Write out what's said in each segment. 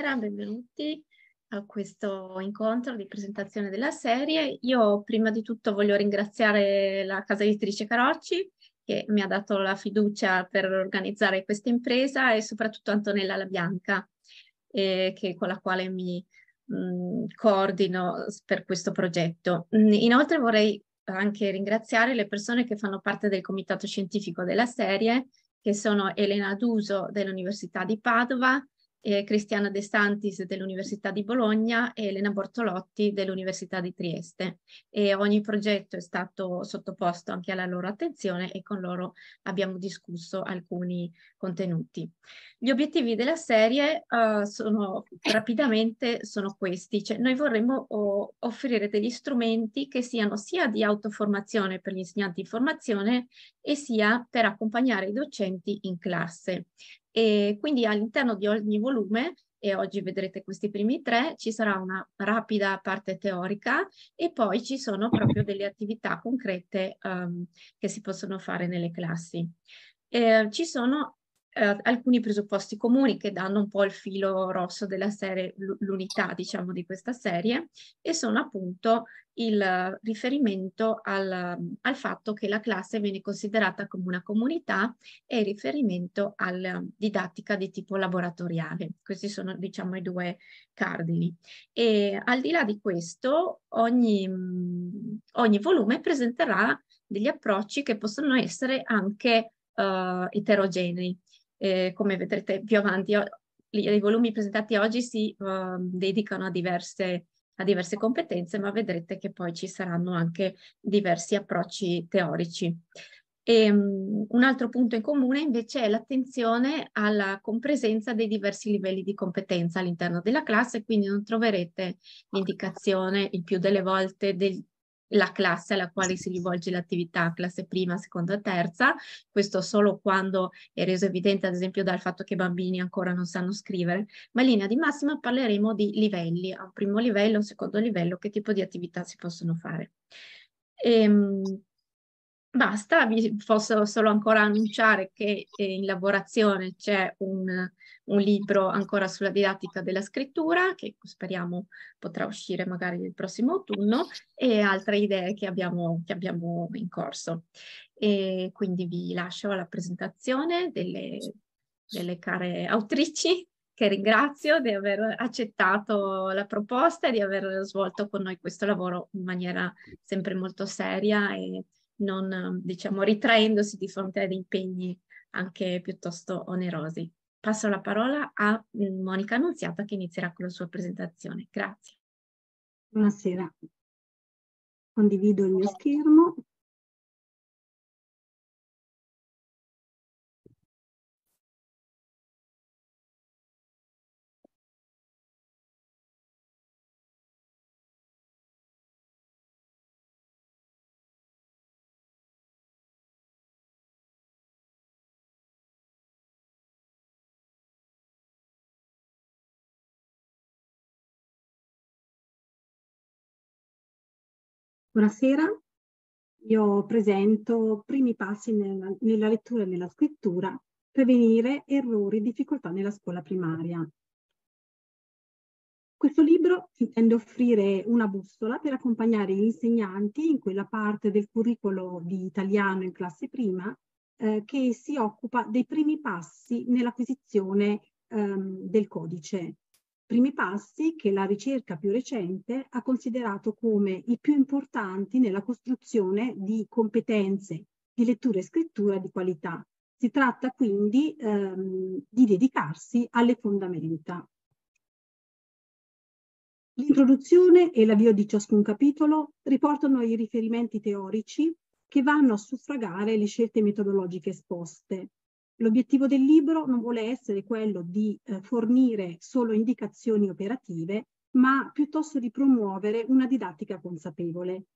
Buonasera, benvenuti a questo incontro di presentazione della serie. Io prima di tutto voglio ringraziare la casa editrice Carocci che mi ha dato la fiducia per organizzare questa impresa e soprattutto Antonella La Bianca eh, che, con la quale mi mh, mm, coordino per questo progetto. Mm, inoltre vorrei anche ringraziare le persone che fanno parte del comitato scientifico della serie che sono Elena Duso dell'Università di Padova, eh, Cristiana De Santis dell'Università di Bologna e Elena Bortolotti dell'Università di Trieste e ogni progetto è stato sottoposto anche alla loro attenzione e con loro abbiamo discusso alcuni contenuti. Gli obiettivi della serie uh, sono rapidamente sono questi, cioè noi vorremmo oh, offrire degli strumenti che siano sia di autoformazione per gli insegnanti in formazione e sia per accompagnare i docenti in classe. E quindi all'interno di ogni volume, e oggi vedrete questi primi tre, ci sarà una rapida parte teorica e poi ci sono mhm. proprio delle attività concrete um, che si possono fare nelle classi. Eh, ci sono eh, alcuni presupposti comuni che danno un po' il filo rosso della serie, l'unità diciamo di questa serie e sono appunto il riferimento al, al, fatto che la classe viene considerata come una comunità e il riferimento alla um, didattica di tipo laboratoriale. Questi sono diciamo i due cardini. E al di là di questo ogni, mm, ogni volume presenterà degli approcci che possono essere anche Uh, eterogenei eh, come vedrete più avanti, i, i volumi presentati oggi si uh, dedicano a diverse, a diverse competenze, ma vedrete che poi ci saranno anche diversi approcci teorici. E, um, un altro punto in comune invece è l'attenzione alla compresenza dei diversi livelli di competenza all'interno della classe, quindi non troverete l'indicazione il più delle volte del, la classe alla quale si rivolge l'attività, classe prima, seconda, terza, questo solo quando è reso evidente ad esempio dal fatto che i bambini ancora non sanno scrivere, ma in linea di massima parleremo di livelli, a un primo livello, a un secondo livello, che tipo di attività si possono fare. Ehm, Basta, vi posso solo ancora annunciare che eh, in lavorazione c'è un, un, libro ancora sulla didattica della scrittura che speriamo potrà uscire magari il prossimo autunno e altre idee che abbiamo, che abbiamo in corso. E quindi vi lascio alla presentazione delle, delle care autrici che ringrazio di aver accettato la proposta e di aver svolto con noi questo lavoro in maniera sempre molto seria e non ehm, diciamo ritraendosi di fronte ad impegni anche piuttosto onerosi. Passo la parola a mm, Monica Annunziata che inizierà con la sua presentazione. Grazie. Buonasera. Condivido il mio schermo. Buonasera, io presento primi passi nella, nella lettura e nella scrittura, prevenire errori e difficoltà nella scuola primaria. Questo libro intende offrire una bussola per accompagnare gli insegnanti in quella parte del curriculum di italiano in classe prima eh, che si occupa dei primi passi nell'acquisizione ehm, del codice, primi passi che la ricerca più recente ha considerato come i più importanti nella costruzione di competenze di lettura e scrittura di qualità. Si tratta quindi ehm, di dedicarsi alle fondamenta. L'introduzione e l'avvio di ciascun capitolo riportano i riferimenti teorici che vanno a suffragare le scelte metodologiche esposte. L'obiettivo del libro non vuole essere quello di eh, fornire solo indicazioni operative, ma piuttosto di promuovere una didattica consapevole.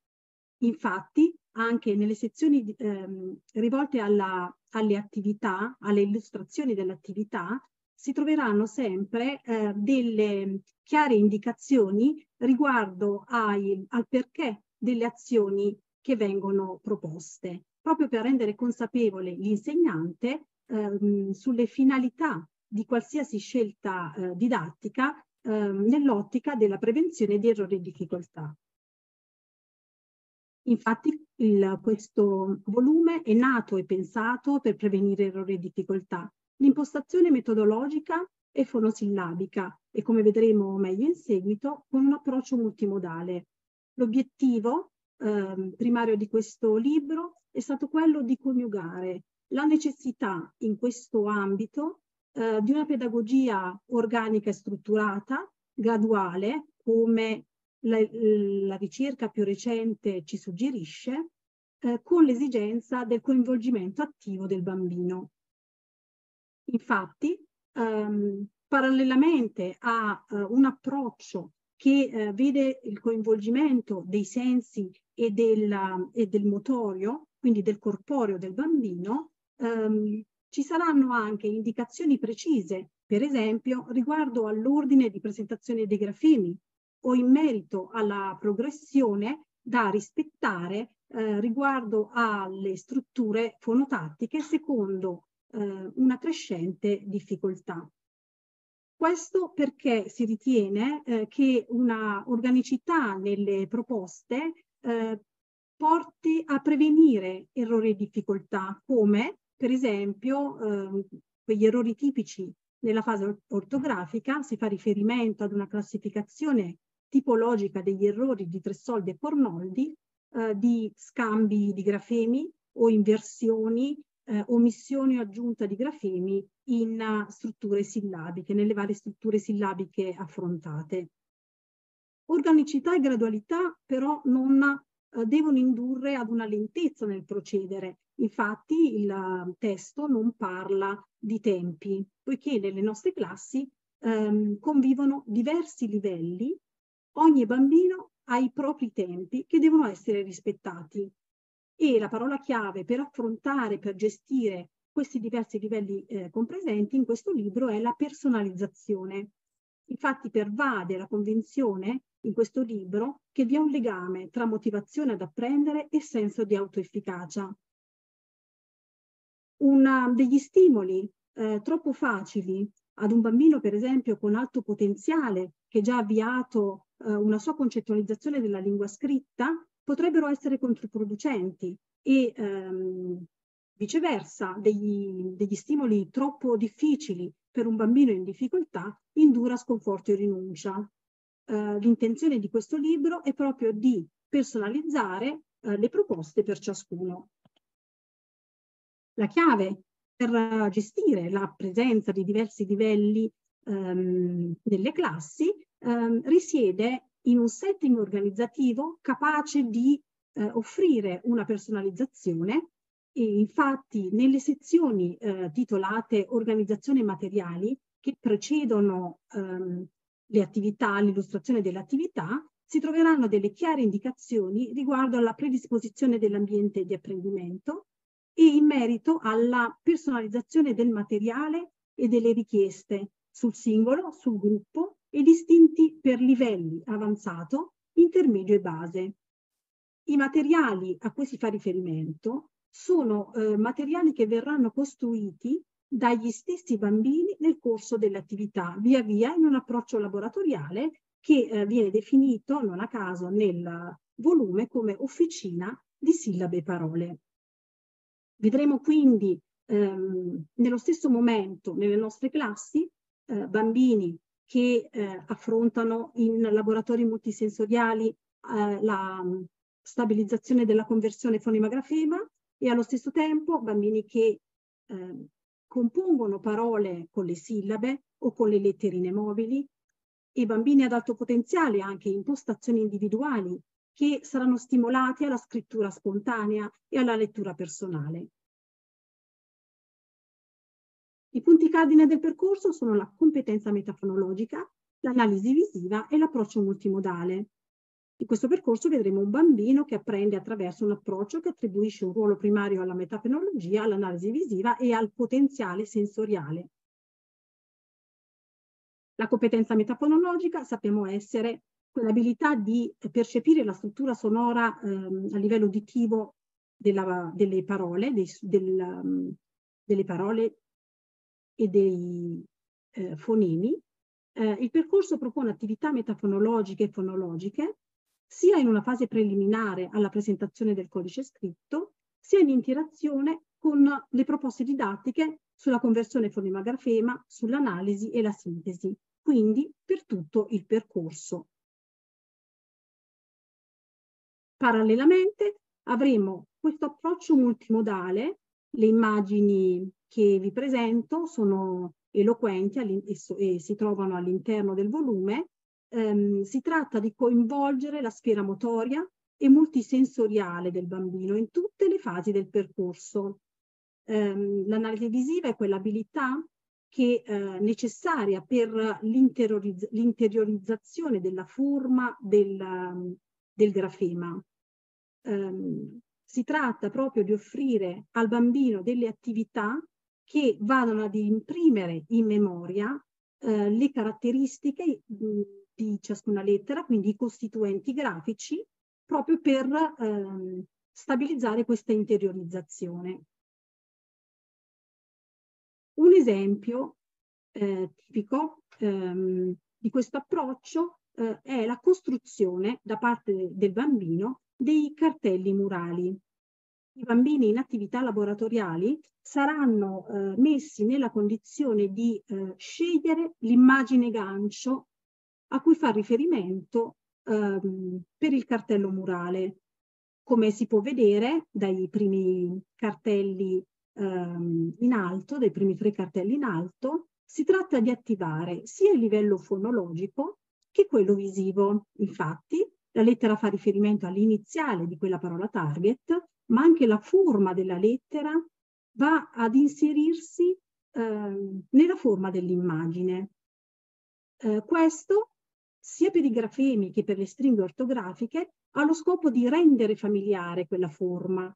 Infatti, anche nelle sezioni ehm, rivolte alla, alle attività, alle illustrazioni dell'attività, si troveranno sempre eh, delle chiare indicazioni riguardo ai, al perché delle azioni che vengono proposte, proprio per rendere consapevole l'insegnante ehm, sulle finalità di qualsiasi scelta eh, didattica ehm, nell'ottica della prevenzione di errori e difficoltà. Infatti il, questo volume è nato e pensato per prevenire errori e difficoltà. L'impostazione metodologica è fonosillabica e come vedremo meglio in seguito con un approccio multimodale. L'obiettivo eh, primario di questo libro è stato quello di coniugare la necessità in questo ambito eh, di una pedagogia organica e strutturata, graduale, come la, la ricerca più recente ci suggerisce, eh, con l'esigenza del coinvolgimento attivo del bambino. Infatti, ehm, parallelamente a eh, un approccio che eh, vede il coinvolgimento dei sensi e, della, e del motorio, quindi del corporeo del bambino, ehm, ci saranno anche indicazioni precise, per esempio riguardo all'ordine di presentazione dei grafemi o in merito alla progressione da rispettare eh, riguardo alle strutture fonotattiche secondo eh, una crescente difficoltà. Questo perché si ritiene eh, che una organicità nelle proposte eh, porti a prevenire errori e difficoltà come per esempio, eh, quegli errori tipici nella fase ortografica si fa riferimento ad una classificazione tipologica degli errori di Tressoldi e Pornoldi eh, di scambi di grafemi o inversioni, eh, omissioni o aggiunta di grafemi in uh, strutture sillabiche, nelle varie strutture sillabiche affrontate. Organicità e gradualità però non uh, devono indurre ad una lentezza nel procedere, Infatti il ehm, testo non parla di tempi, poiché nelle nostre classi ehm, convivono diversi livelli, ogni bambino ha i propri tempi che devono essere rispettati. E la parola chiave per affrontare, per gestire questi diversi livelli eh, compresenti in questo libro è la personalizzazione. Infatti pervade la convinzione in questo libro che vi è un legame tra motivazione ad apprendere e senso di autoefficacia una, degli stimoli eh, troppo facili ad un bambino, per esempio, con alto potenziale, che già ha avviato eh, una sua concettualizzazione della lingua scritta, potrebbero essere controproducenti e ehm, viceversa degli, degli stimoli troppo difficili per un bambino in difficoltà indura sconforto e rinuncia. Eh, l'intenzione di questo libro è proprio di personalizzare eh, le proposte per ciascuno la chiave per gestire la presenza di diversi livelli ehm, nelle classi ehm, risiede in un setting organizzativo capace di eh, offrire una personalizzazione e infatti nelle sezioni eh, titolate organizzazione materiali che precedono ehm, le attività, l'illustrazione delle attività, si troveranno delle chiare indicazioni riguardo alla predisposizione dell'ambiente di apprendimento, e in merito alla personalizzazione del materiale e delle richieste sul singolo, sul gruppo e distinti per livelli avanzato, intermedio e base. I materiali a cui si fa riferimento sono eh, materiali che verranno costruiti dagli stessi bambini nel corso dell'attività, via via in un approccio laboratoriale che eh, viene definito, non a caso, nel volume come officina di sillabe e parole. Vedremo quindi ehm, nello stesso momento nelle nostre classi eh, bambini che eh, affrontano in laboratori multisensoriali eh, la mm, stabilizzazione della conversione fonema-grafema e allo stesso tempo bambini che eh, compongono parole con le sillabe o con le letterine mobili e bambini ad alto potenziale, anche impostazioni individuali che saranno stimolati alla scrittura spontanea e alla lettura personale. I punti cardine del percorso sono la competenza metafronologica, l'analisi visiva e l'approccio multimodale. In questo percorso vedremo un bambino che apprende attraverso un approccio che attribuisce un ruolo primario alla metafenologia, all'analisi visiva e al potenziale sensoriale. La competenza metafonologica sappiamo essere quell'abilità di percepire la struttura sonora ehm, a livello uditivo della, delle, parole, dei, del, ehm, delle parole e dei eh, fonemi. Eh, il percorso propone attività metafonologiche e fonologiche, sia in una fase preliminare alla presentazione del codice scritto, sia in interazione con le proposte didattiche sulla conversione fonema-grafema, sull'analisi e la sintesi, quindi per tutto il percorso. Parallelamente avremo questo approccio multimodale, le immagini che vi presento sono eloquenti e si trovano all'interno del volume, ehm, si tratta di coinvolgere la sfera motoria e multisensoriale del bambino in tutte le fasi del percorso. Ehm, l'analisi visiva è quell'abilità che eh, necessaria per l'interiorizzazione della forma del, del grafema ehm, si tratta proprio di offrire al bambino delle attività che vadano ad imprimere in memoria eh, le caratteristiche mh, mm, di ciascuna lettera, quindi i costituenti grafici, proprio per ehm, stabilizzare questa interiorizzazione. Un esempio eh, tipico ehm, di questo approccio eh, è la costruzione da parte del bambino dei cartelli murali. I bambini in attività laboratoriali saranno eh, messi nella condizione di eh, scegliere l'immagine gancio a cui fa riferimento ehm, per il cartello murale. Come si può vedere dai primi cartelli ehm, in alto, dai primi tre cartelli in alto, si tratta di attivare sia il livello fonologico che quello visivo. Infatti, la lettera fa riferimento all'iniziale di quella parola target, ma anche la forma della lettera va ad inserirsi eh, nella forma dell'immagine. Eh, questo, sia per i grafemi che per le stringhe ortografiche, ha lo scopo di rendere familiare quella forma,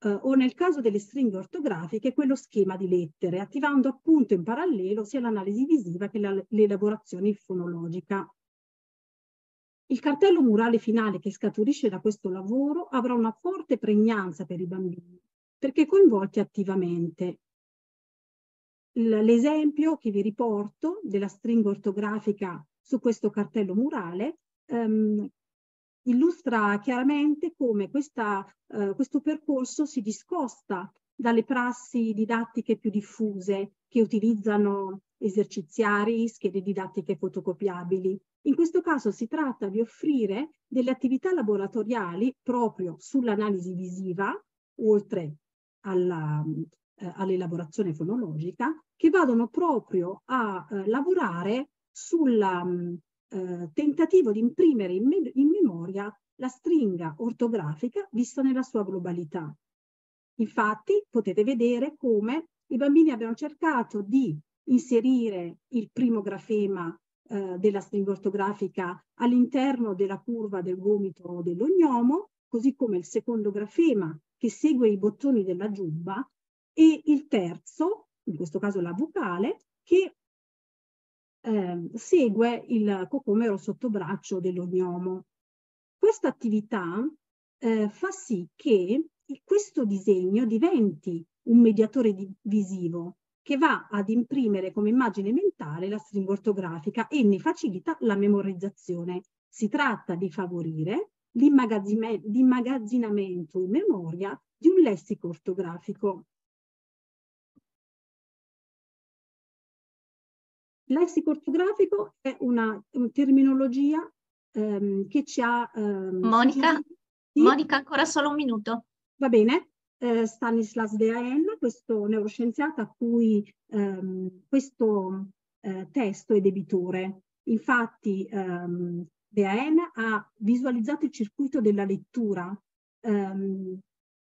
eh, o nel caso delle stringhe ortografiche, quello schema di lettere, attivando appunto in parallelo sia l'analisi visiva che l'elaborazione fonologica. Il cartello murale finale che scaturisce da questo lavoro avrà una forte pregnanza per i bambini, perché coinvolti attivamente. L'esempio che vi riporto della stringa ortografica su questo cartello murale ehm, illustra chiaramente come questa, eh, questo percorso si discosta dalle prassi didattiche più diffuse che utilizzano eserciziari, schede didattiche fotocopiabili. In questo caso si tratta di offrire delle attività laboratoriali proprio sull'analisi visiva, oltre eh, all'elaborazione fonologica, che vadano proprio a eh, lavorare sul mm, eh, tentativo di imprimere in, me in memoria la stringa ortografica vista nella sua globalità Infatti potete vedere come i bambini abbiano cercato di inserire il primo grafema eh, della stringa ortografica all'interno della curva del gomito dell'ognomo, così come il secondo grafema che segue i bottoni della giubba e il terzo, in questo caso la vocale, che eh, segue il cocomero sottobraccio dell'ognomo. Questa attività eh, fa sì che questo disegno diventi un mediatore di, visivo che va ad imprimere come immagine mentale la stringa ortografica e ne facilita la memorizzazione. Si tratta di favorire l'immagazzinamento in memoria di un lessico ortografico. Lessico ortografico è una, terminologia ehm, che ci ha... Ehm, Monica, sì? Monica, ancora solo un minuto. Va bene, eh, Stanislas de questo neuroscienziato a cui ehm, questo eh, testo è debitore. Infatti ehm, de ha visualizzato il circuito della lettura ehm,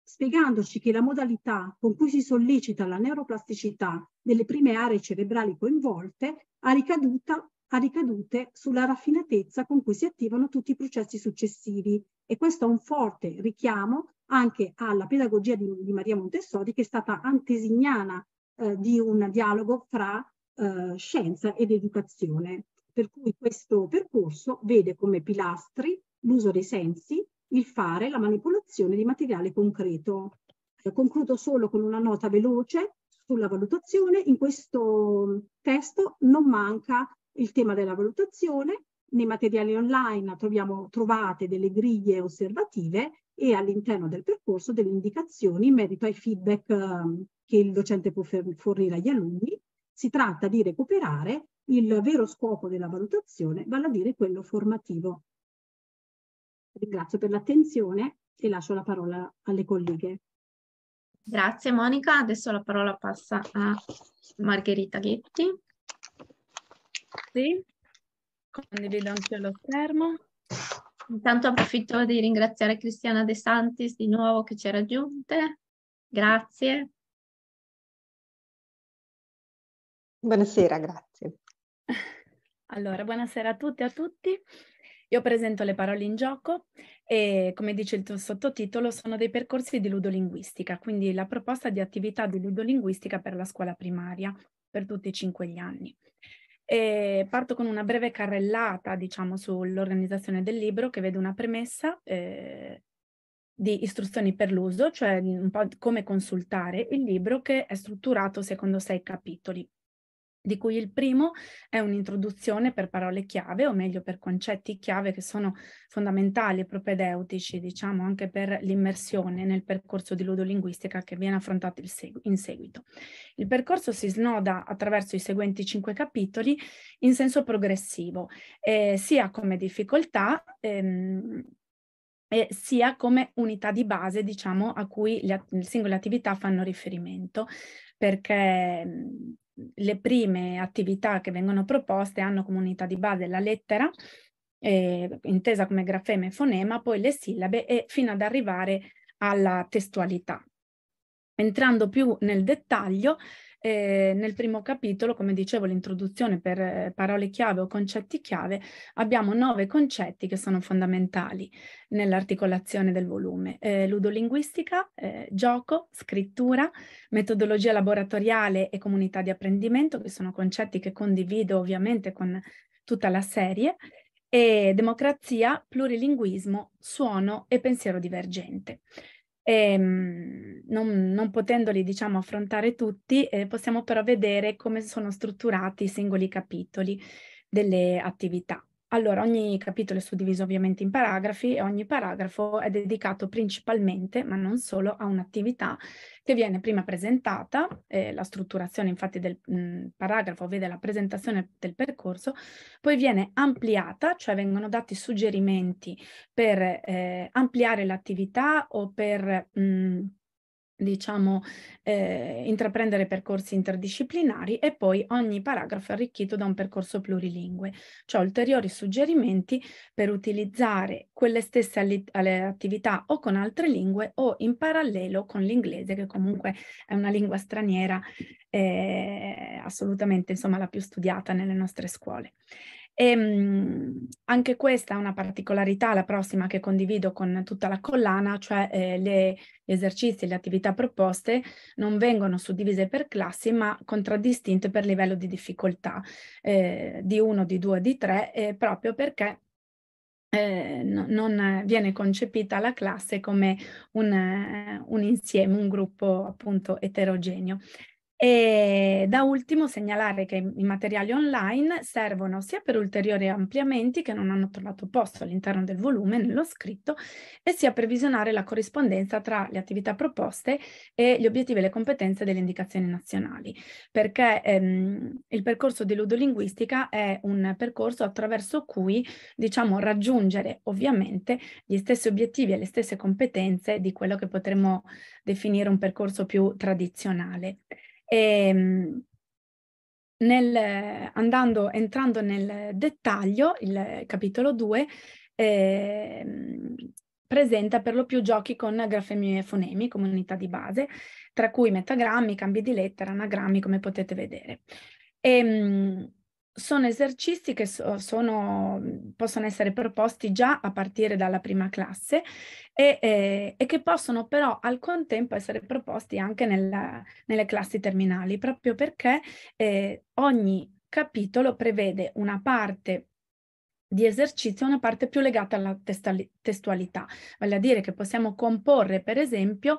spiegandoci che la modalità con cui si sollecita la neuroplasticità delle prime aree cerebrali coinvolte ha, ricaduta, ha ricadute sulla raffinatezza con cui si attivano tutti i processi successivi e questo ha un forte richiamo anche alla pedagogia di, di Maria Montessori che è stata antesignana eh, di un dialogo fra eh, scienza ed educazione. Per cui questo percorso vede come pilastri l'uso dei sensi, il fare, la manipolazione di materiale concreto. Eh, concludo solo con una nota veloce sulla valutazione. In questo testo non manca il tema della valutazione. Nei materiali online troviamo, trovate delle griglie osservative e all'interno del percorso delle indicazioni in merito ai feedback eh, che il docente può fornire agli alunni. Si tratta di recuperare il vero scopo della valutazione, vale a dire quello formativo. Ringrazio per l'attenzione e lascio la parola alle colleghe. Grazie Monica, adesso la parola passa a Margherita Ghetti. Sì, condivido anche lo schermo. Intanto approfitto di ringraziare Cristiana De Santis di nuovo che ci ha raggiunte. Grazie. Buonasera, grazie. Allora, buonasera a tutti e a tutti. Io presento le parole in gioco e, come dice il tuo sottotitolo, sono dei percorsi di ludolinguistica, quindi la proposta di attività di ludolinguistica per la scuola primaria per tutti e cinque gli anni. E parto con una breve carrellata, diciamo, sull'organizzazione del libro che vede una premessa eh, di istruzioni per l'uso, cioè un po' come consultare il libro che è strutturato secondo sei capitoli di cui il primo è un'introduzione per parole chiave, o meglio per concetti chiave che sono fondamentali e propedeutici, diciamo, anche per l'immersione nel percorso di ludolinguistica che viene affrontato in seguito. Il percorso si snoda attraverso i seguenti cinque capitoli in senso progressivo, eh, sia come difficoltà, ehm, eh, sia come unità di base, diciamo, a cui le, le singole attività fanno riferimento, perché le prime attività che vengono proposte hanno come unità di base la lettera, eh, intesa come grafema e fonema, poi le sillabe e fino ad arrivare alla testualità. Entrando più nel dettaglio, eh, nel primo capitolo, come dicevo, l'introduzione per eh, parole chiave o concetti chiave, abbiamo nove concetti che sono fondamentali nell'articolazione del volume. Eh, ludolinguistica, eh, gioco, scrittura, metodologia laboratoriale e comunità di apprendimento, che sono concetti che condivido ovviamente con tutta la serie, e democrazia, plurilinguismo, suono e pensiero divergente e ehm, non, non potendoli diciamo affrontare tutti, eh, possiamo però vedere come sono strutturati i singoli capitoli delle attività. Allora, ogni capitolo è suddiviso ovviamente in paragrafi e ogni paragrafo è dedicato principalmente, ma non solo, a un'attività che viene prima presentata, eh, la strutturazione infatti del mh, paragrafo vede la presentazione del percorso, poi viene ampliata, cioè vengono dati suggerimenti per eh, ampliare l'attività o per... Mh, diciamo, eh, intraprendere percorsi interdisciplinari e poi ogni paragrafo è arricchito da un percorso plurilingue, cioè ulteriori suggerimenti per utilizzare quelle stesse attività o con altre lingue o in parallelo con l'inglese, che comunque è una lingua straniera eh, assolutamente insomma, la più studiata nelle nostre scuole. E, ehm, mh, anche questa è una particolarità, la prossima che condivido con tutta la collana, cioè eh, le, gli esercizi e le attività proposte non vengono suddivise per classi ma contraddistinte per livello di difficoltà eh, di 1, di 2, di 3, eh, proprio perché eh, no, non viene concepita la classe come un, un insieme, un gruppo appunto eterogeneo. E da ultimo segnalare che i materiali online servono sia per ulteriori ampliamenti che non hanno trovato posto all'interno del volume, nello scritto, e sia per visionare la corrispondenza tra le attività proposte e gli obiettivi e le competenze delle indicazioni nazionali, perché ehm, il percorso di ludolinguistica è un percorso attraverso cui diciamo raggiungere ovviamente gli stessi obiettivi e le stesse competenze di quello che potremmo definire un percorso più tradizionale. E, ehm, nel, andando, entrando nel dettaglio, il capitolo 2 eh, presenta per lo più giochi con grafemie e fonemi come unità di base, tra cui metagrammi, cambi di lettera, anagrammi, come potete vedere. E, ehm, sono esercizi che so, sono, possono essere proposti già a partire dalla prima classe e, e, e che possono però al contempo essere proposti anche nella, nelle classi terminali, proprio perché eh, ogni capitolo prevede una parte di esercizio una parte più legata alla testualità, vale a dire che possiamo comporre per esempio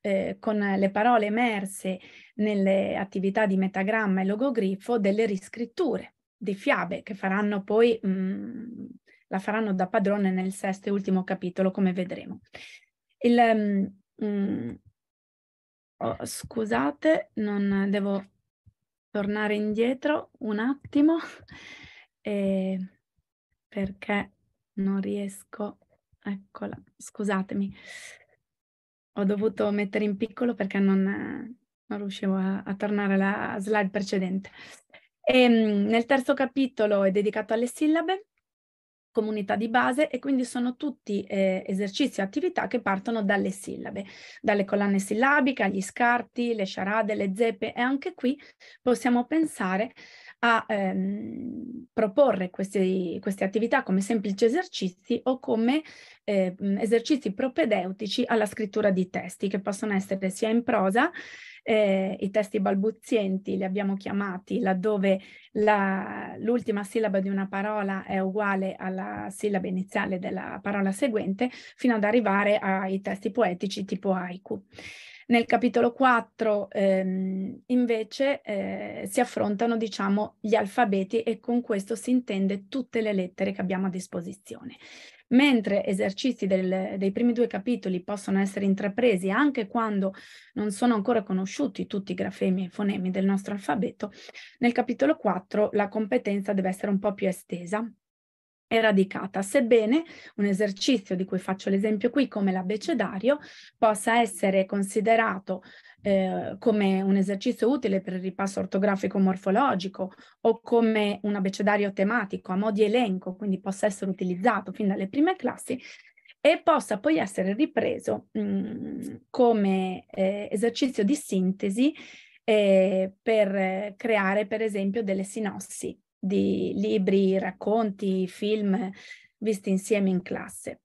eh, con le parole emerse nelle attività di metagramma e logogrifo delle riscritture di fiabe che faranno poi, mh, mm, la faranno da padrone nel sesto e ultimo capitolo, come vedremo. Il, mh, mm, mm, oh, scusate, non devo tornare indietro un attimo eh, perché non riesco, eccola, scusatemi, ho dovuto mettere in piccolo perché non, non riuscivo a, a tornare alla slide precedente. E, ehm, nel terzo capitolo è dedicato alle sillabe, comunità di base e quindi sono tutti eh, esercizi e attività che partono dalle sillabe, dalle colonne sillabiche, agli scarti, le sciarade, le zeppe e anche qui possiamo pensare a ehm, proporre questi, queste attività come semplici esercizi o come eh, esercizi propedeutici alla scrittura di testi, che possono essere sia in prosa, eh, i testi balbuzienti li abbiamo chiamati laddove l'ultima sillaba di una parola è uguale alla sillaba iniziale della parola seguente, fino ad arrivare ai testi poetici tipo haiku. Nel capitolo 4 ehm, invece eh, si affrontano diciamo, gli alfabeti e con questo si intende tutte le lettere che abbiamo a disposizione. Mentre esercizi del, dei primi due capitoli possono essere intrapresi anche quando non sono ancora conosciuti tutti i grafemi e fonemi del nostro alfabeto, nel capitolo 4 la competenza deve essere un po' più estesa radicata, sebbene un esercizio di cui faccio l'esempio qui come l'abbecedario possa essere considerato eh, come un esercizio utile per il ripasso ortografico morfologico o come un abbecedario tematico a mo' di elenco, quindi possa essere utilizzato fin dalle prime classi e possa poi essere ripreso mh, mm, come eh, esercizio di sintesi eh, per creare per esempio delle sinossi di libri, racconti, film visti insieme in classe.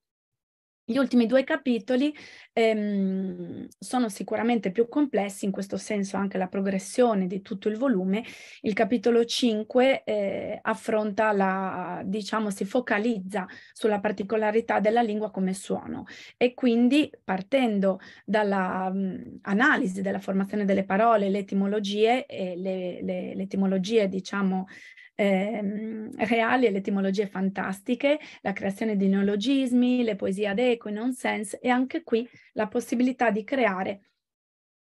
Gli ultimi due capitoli ehm, sono sicuramente più complessi, in questo senso anche la progressione di tutto il volume. Il capitolo 5 eh, affronta la, diciamo, si focalizza sulla particolarità della lingua come suono e quindi partendo dall'analisi mm, della formazione delle parole, le etimologie, le, le, le etimologie diciamo, eh, reali e le etimologie fantastiche, la creazione di neologismi, le poesie ad eco, i nonsense e anche qui la possibilità di creare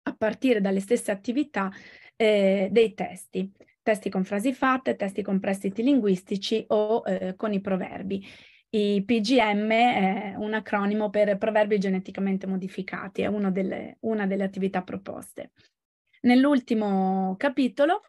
a partire dalle stesse attività eh, dei testi, testi con frasi fatte, testi con prestiti linguistici o eh, con i proverbi. I PGM è un acronimo per proverbi geneticamente modificati, è delle, una delle attività proposte. Nell'ultimo capitolo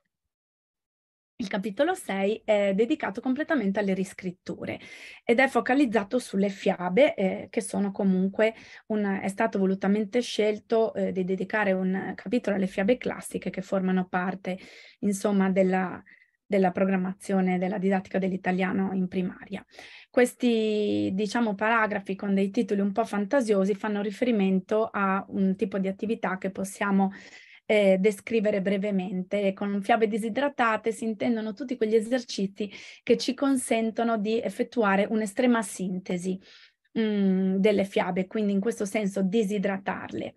il capitolo 6 è dedicato completamente alle riscritture ed è focalizzato sulle fiabe eh, che sono comunque, un, è stato volutamente scelto eh, di dedicare un capitolo alle fiabe classiche che formano parte insomma della, della programmazione della didattica dell'italiano in primaria. Questi, diciamo, paragrafi con dei titoli un po' fantasiosi fanno riferimento a un tipo di attività che possiamo eh, descrivere brevemente. Con fiabe disidratate si intendono tutti quegli esercizi che ci consentono di effettuare un'estrema sintesi mh, mm, delle fiabe, quindi in questo senso disidratarle.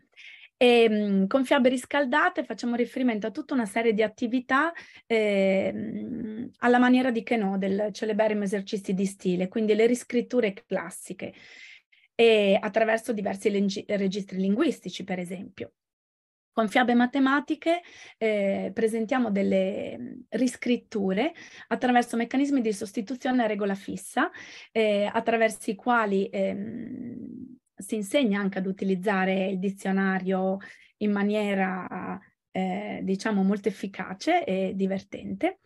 E, ehm, mh, con fiabe riscaldate facciamo riferimento a tutta una serie di attività eh, alla maniera di Chenò, del celeberrimo esercizio di stile, quindi le riscritture classiche e attraverso diversi leggi- registri linguistici, per esempio. Con fiabe matematiche eh, presentiamo delle mm, riscritture attraverso meccanismi di sostituzione a regola fissa, eh, attraverso i quali ehm, si insegna anche ad utilizzare il dizionario in maniera, eh, diciamo, molto efficace e divertente.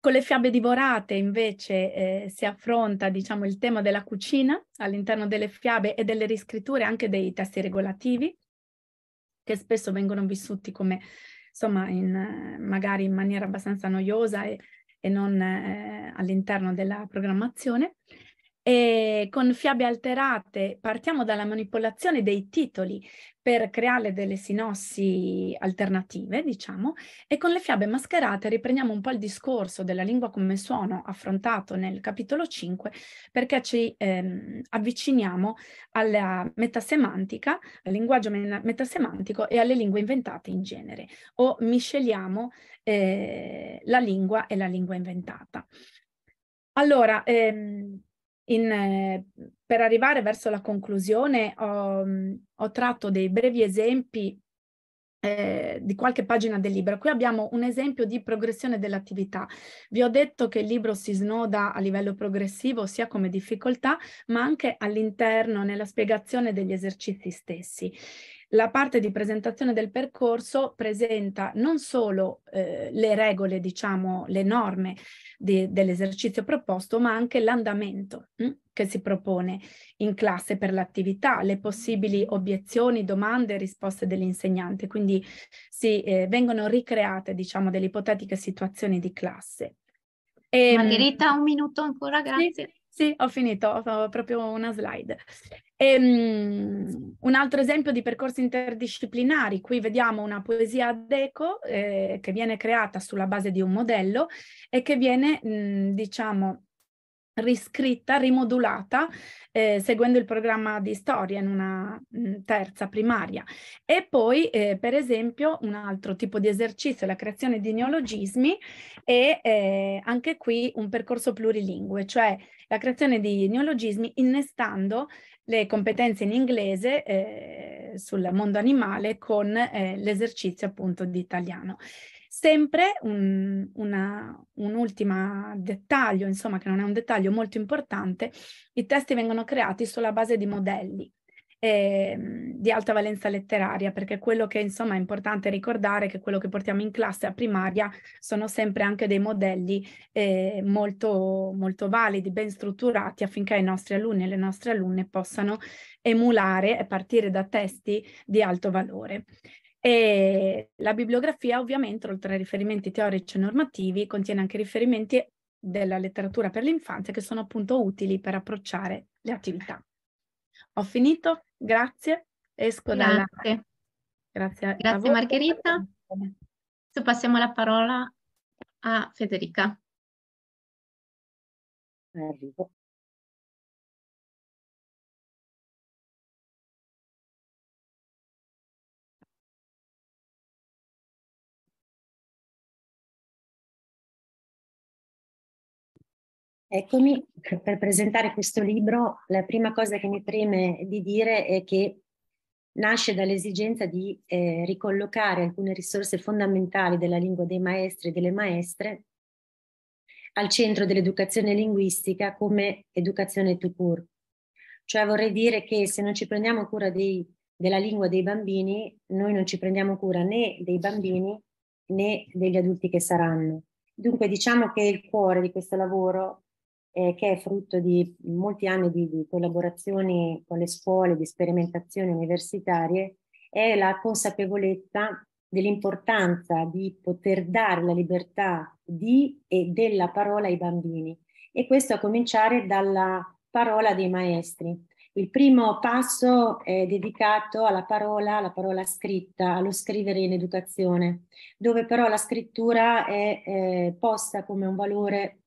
Con le fiabe divorate invece eh, si affronta diciamo, il tema della cucina all'interno delle fiabe e delle riscritture anche dei testi regolativi che spesso vengono vissuti come, insomma, in, magari in maniera abbastanza noiosa e, e non eh, all'interno della programmazione e con fiabe alterate partiamo dalla manipolazione dei titoli per creare delle sinossi alternative, diciamo, e con le fiabe mascherate riprendiamo un po' il discorso della lingua come suono affrontato nel capitolo 5 perché ci ehm, avviciniamo alla metasemantica, al linguaggio metasemantico e alle lingue inventate in genere o misceliamo eh, la lingua e la lingua inventata. Allora, ehm, in, eh, per arrivare verso la conclusione ho, mm, ho tratto dei brevi esempi eh, di qualche pagina del libro. Qui abbiamo un esempio di progressione dell'attività. Vi ho detto che il libro si snoda a livello progressivo sia come difficoltà ma anche all'interno, nella spiegazione degli esercizi stessi la parte di presentazione del percorso presenta non solo eh, le regole, diciamo, le norme de- dell'esercizio proposto, ma anche l'andamento hm, che si propone in classe per l'attività, le possibili obiezioni, domande e risposte dell'insegnante. Quindi si, eh, vengono ricreate, diciamo, delle ipotetiche situazioni di classe. E, ehm, Margherita, un minuto ancora, grazie. Sì, sì, ho finito, ho proprio una slide. E, um, un altro esempio di percorsi interdisciplinari, qui vediamo una poesia ad eco eh, che viene creata sulla base di un modello e che viene, mh, diciamo, riscritta, rimodulata, eh, seguendo il programma di storia in una mh, terza primaria. E poi, eh, per esempio, un altro tipo di esercizio la creazione di neologismi e eh, anche qui un percorso plurilingue, cioè la creazione di neologismi innestando le competenze in inglese eh, sul mondo animale con eh, l'esercizio appunto di italiano. Sempre un, una, un ultimo dettaglio, insomma che non è un dettaglio molto importante, i testi vengono creati sulla base di modelli, eh, di alta valenza letteraria, perché quello che insomma è importante ricordare è che quello che portiamo in classe a primaria sono sempre anche dei modelli eh, molto, molto validi, ben strutturati affinché i nostri alunni e le nostre alunne possano emulare e partire da testi di alto valore. E la bibliografia ovviamente, oltre ai riferimenti teorici e normativi, contiene anche riferimenti della letteratura per l'infanzia che sono appunto utili per approcciare le attività. Ho finito, grazie. Esco grazie. dalla... Grazie. Grazie Margherita. Adesso passiamo la parola a Federica. Arrivo. Eccomi per presentare questo libro. La prima cosa che mi preme di dire è che nasce dall'esigenza di eh, ricollocare alcune risorse fondamentali della lingua dei maestri e delle maestre al centro dell'educazione linguistica come educazione to cure. Cioè vorrei dire che se non ci prendiamo cura dei, della lingua dei bambini, noi non ci prendiamo cura né dei bambini né degli adulti che saranno. Dunque diciamo che il cuore di questo lavoro eh, che è frutto di molti anni di, di collaborazioni con le scuole, di sperimentazioni universitarie, è la consapevolezza dell'importanza di poter dare la libertà di e della parola ai bambini. E questo a cominciare dalla parola dei maestri. Il primo passo è dedicato alla parola, alla parola scritta, allo scrivere in educazione, dove però la scrittura è eh, posta come un valore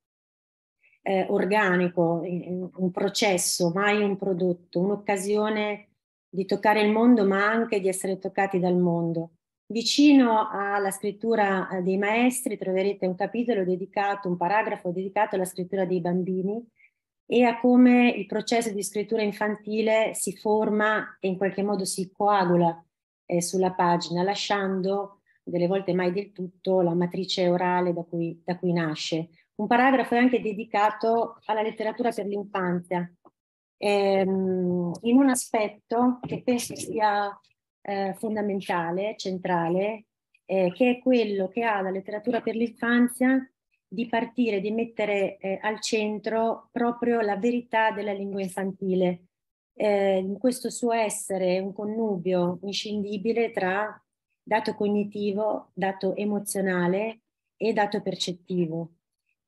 eh, organico, un processo, mai un prodotto, un'occasione di toccare il mondo, ma anche di essere toccati dal mondo. Vicino alla scrittura eh, dei maestri troverete un capitolo dedicato, un paragrafo dedicato alla scrittura dei bambini e a come il processo di scrittura infantile si forma e in qualche modo si coagula eh, sulla pagina, lasciando delle volte mai del tutto la matrice orale da cui, da cui nasce. Un paragrafo è anche dedicato alla letteratura per l'infanzia, ehm, in un aspetto che penso sia eh, fondamentale, centrale, eh, che è quello che ha la letteratura per l'infanzia di partire, di mettere eh, al centro proprio la verità della lingua infantile, eh, in questo suo essere un connubio inscindibile tra dato cognitivo, dato emozionale e dato percettivo.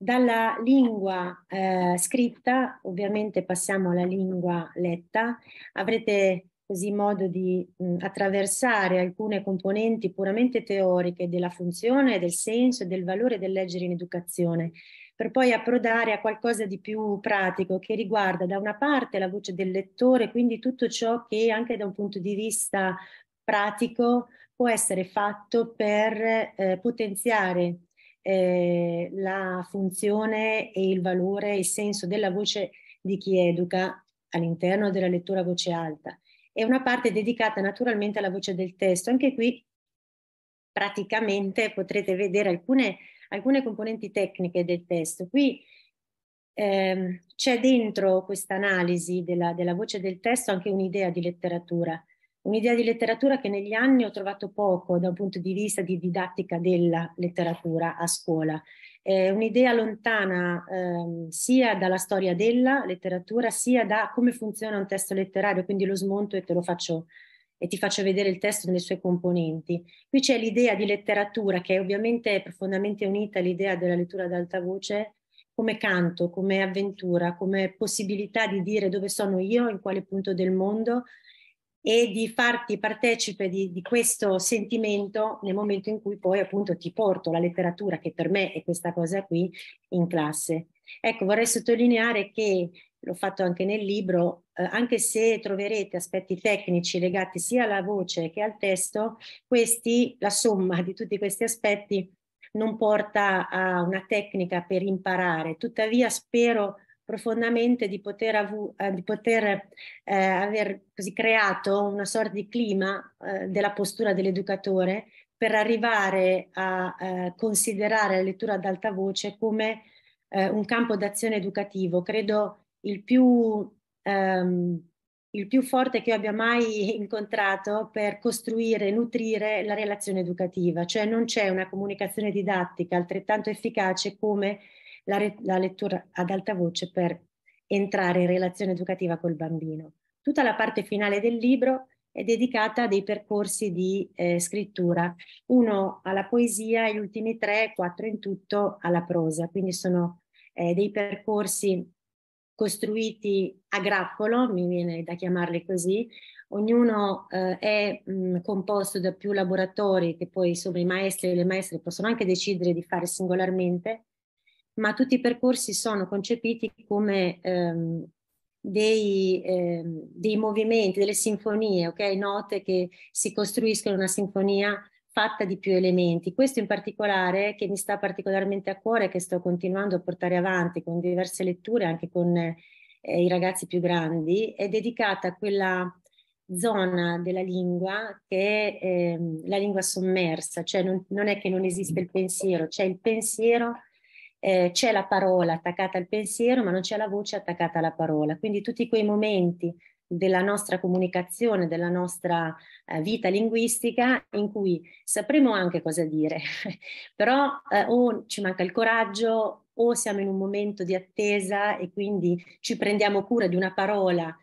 Dalla lingua eh, scritta, ovviamente passiamo alla lingua letta, avrete così modo di mh, mm, attraversare alcune componenti puramente teoriche della funzione, del senso e del valore del leggere in educazione, per poi approdare a qualcosa di più pratico che riguarda da una parte la voce del lettore, quindi tutto ciò che anche da un punto di vista pratico può essere fatto per eh, potenziare eh, la funzione e il valore e il senso della voce di chi educa all'interno della lettura a voce alta e una parte dedicata naturalmente alla voce del testo. Anche qui praticamente potrete vedere alcune, alcune componenti tecniche del testo. Qui ehm, c'è dentro questa analisi della, della voce del testo anche un'idea di letteratura un'idea di letteratura che negli anni ho trovato poco da un punto di vista di didattica della letteratura a scuola. È un'idea lontana ehm, sia dalla storia della letteratura sia da come funziona un testo letterario, quindi lo smonto e te lo faccio e ti faccio vedere il testo nelle sue componenti. Qui c'è l'idea di letteratura che è ovviamente è profondamente unita all'idea della lettura ad alta voce come canto, come avventura, come possibilità di dire dove sono io, in quale punto del mondo, e di farti partecipe di, di, questo sentimento nel momento in cui poi appunto ti porto la letteratura, che per me è questa cosa qui, in classe. Ecco, vorrei sottolineare che, l'ho fatto anche nel libro, eh, anche se troverete aspetti tecnici legati sia alla voce che al testo, questi, la somma di tutti questi aspetti non porta a una tecnica per imparare, tuttavia spero profondamente di poter, avu- eh, di poter eh, aver così creato una sorta di clima eh, della postura dell'educatore per arrivare a eh, considerare la lettura ad alta voce come eh, un campo d'azione educativo. Credo il più, ehm, il più forte che io abbia mai incontrato per costruire e nutrire la relazione educativa, cioè non c'è una comunicazione didattica altrettanto efficace come la, re- la lettura ad alta voce per entrare in relazione educativa col bambino. Tutta la parte finale del libro è dedicata a dei percorsi di eh, scrittura, uno alla poesia e gli ultimi tre, quattro in tutto, alla prosa. Quindi sono eh, dei percorsi costruiti a grappolo, mi viene da chiamarli così. Ognuno eh, è mh, composto da più laboratori che poi insomma, i maestri e le maestre possono anche decidere di fare singolarmente ma tutti i percorsi sono concepiti come ehm, dei, ehm, dei, movimenti, delle sinfonie, okay? note che si costruiscono una sinfonia fatta di più elementi. Questo in particolare che mi sta particolarmente a cuore, che sto continuando a portare avanti con diverse letture, anche con eh, i ragazzi più grandi, è dedicata a quella zona della lingua che è eh, la lingua sommersa, cioè non, non, è che non esiste il pensiero, c'è cioè il pensiero eh, c'è la parola attaccata al pensiero, ma non c'è la voce attaccata alla parola. Quindi tutti quei momenti della nostra comunicazione, della nostra eh, vita linguistica, in cui sapremo anche cosa dire, però eh, o ci manca il coraggio o siamo in un momento di attesa e quindi ci prendiamo cura di una parola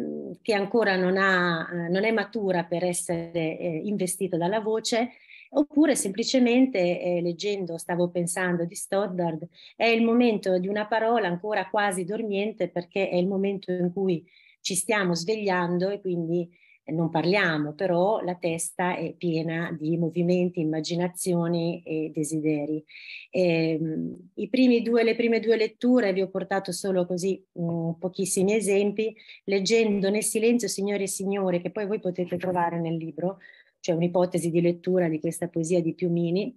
mm, che ancora non, ha, eh, non, è matura per essere eh, investita dalla voce Oppure semplicemente eh, leggendo, stavo pensando di Stoddard, è il momento di una parola ancora quasi dormiente perché è il momento in cui ci stiamo svegliando e quindi eh, non parliamo, però la testa è piena di movimenti, immaginazioni e desideri. E, ehm, due, le prime due letture, vi ho portato solo così mh, mm, pochissimi esempi, leggendo nel silenzio Signore e Signore, che poi voi potete trovare nel libro, c'è un'ipotesi di lettura di questa poesia di Piumini.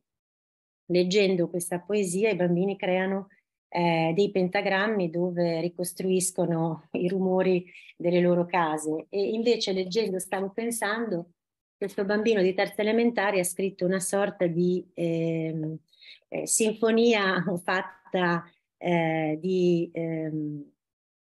Leggendo questa poesia i bambini creano eh, dei pentagrammi dove ricostruiscono i rumori delle loro case e invece leggendo stavo pensando questo bambino di terza elementare ha scritto una sorta di ehm, eh, sinfonia fatta eh, di ehm,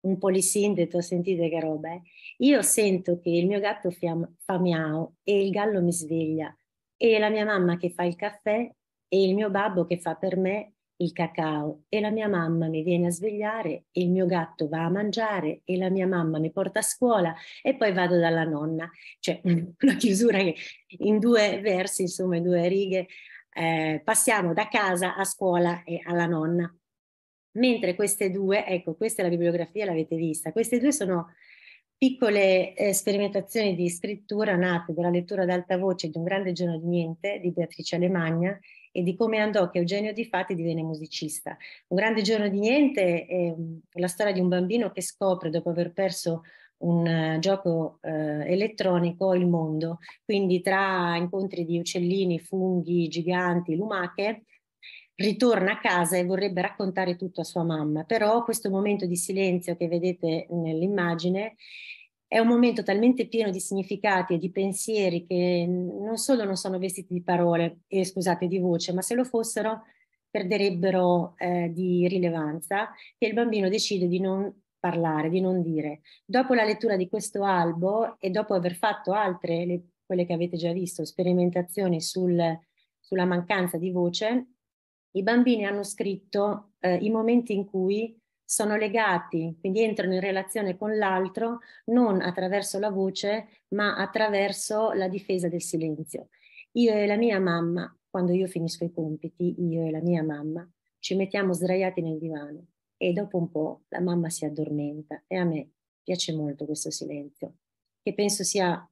un polisindetro, sentite che roba, eh? io sento che il mio gatto fa miau e il gallo mi sveglia e la mia mamma che fa il caffè e il mio babbo che fa per me il cacao e la mia mamma mi viene a svegliare e il mio gatto va a mangiare e la mia mamma mi porta a scuola e poi vado dalla nonna. Cioè una chiusura che in due versi, insomma in due righe, eh, passiamo da casa a scuola e alla nonna mentre queste due, ecco questa è la bibliografia, l'avete vista, queste due sono piccole eh, sperimentazioni di scrittura nate dalla lettura ad alta voce di Un grande giorno di niente di Beatrice Alemagna e di come andò che Eugenio Di Fatti divenne musicista. Un grande giorno di niente è mm, la storia di un bambino che scopre dopo aver perso un uh, gioco uh, elettronico il mondo, quindi tra incontri di uccellini, funghi, giganti, lumache, ritorna a casa e vorrebbe raccontare tutto a sua mamma, però questo momento di silenzio che vedete nell'immagine è un momento talmente pieno di significati e di pensieri che non solo non sono vestiti di parole e eh, scusate di voce, ma se lo fossero perderebbero eh, di rilevanza che il bambino decide di non parlare, di non dire. Dopo la lettura di questo albo e dopo aver fatto altre, le, quelle che avete già visto, sperimentazioni sul, sulla mancanza di voce, i bambini hanno scritto eh, i momenti in cui sono legati, quindi entrano in relazione con l'altro non attraverso la voce, ma attraverso la difesa del silenzio. Io e la mia mamma, quando io finisco i compiti, io e la mia mamma ci mettiamo sdraiati nel divano e dopo un po' la mamma si addormenta e a me piace molto questo silenzio, che penso sia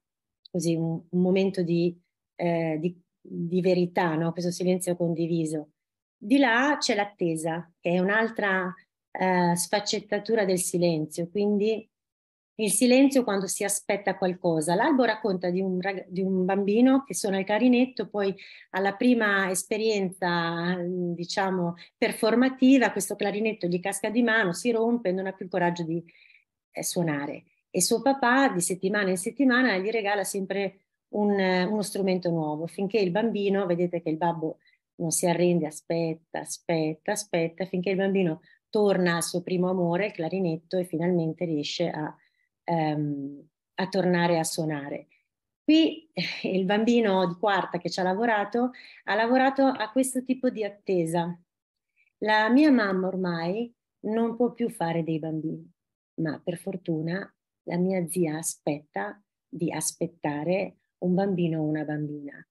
così un, un momento di, eh, di, di verità, no? questo silenzio condiviso di là c'è l'attesa, che è un'altra eh, sfaccettatura del silenzio, quindi il silenzio quando si aspetta qualcosa. L'albo racconta di un, rag- di un, bambino che suona il clarinetto, poi alla prima esperienza, diciamo, performativa, questo clarinetto gli casca di mano, si rompe, non ha più il coraggio di eh, suonare. E suo papà, di settimana in settimana, gli regala sempre un, uno strumento nuovo, finché il bambino, vedete che il babbo non si arrende, aspetta, aspetta, aspetta, finché il bambino torna al suo primo amore, il clarinetto, e finalmente riesce a, um, a tornare a suonare. Qui eh, il bambino di quarta che ci ha lavorato, ha lavorato a questo tipo di attesa. La mia mamma ormai non può più fare dei bambini, ma per fortuna la mia zia aspetta di aspettare un bambino o una bambina.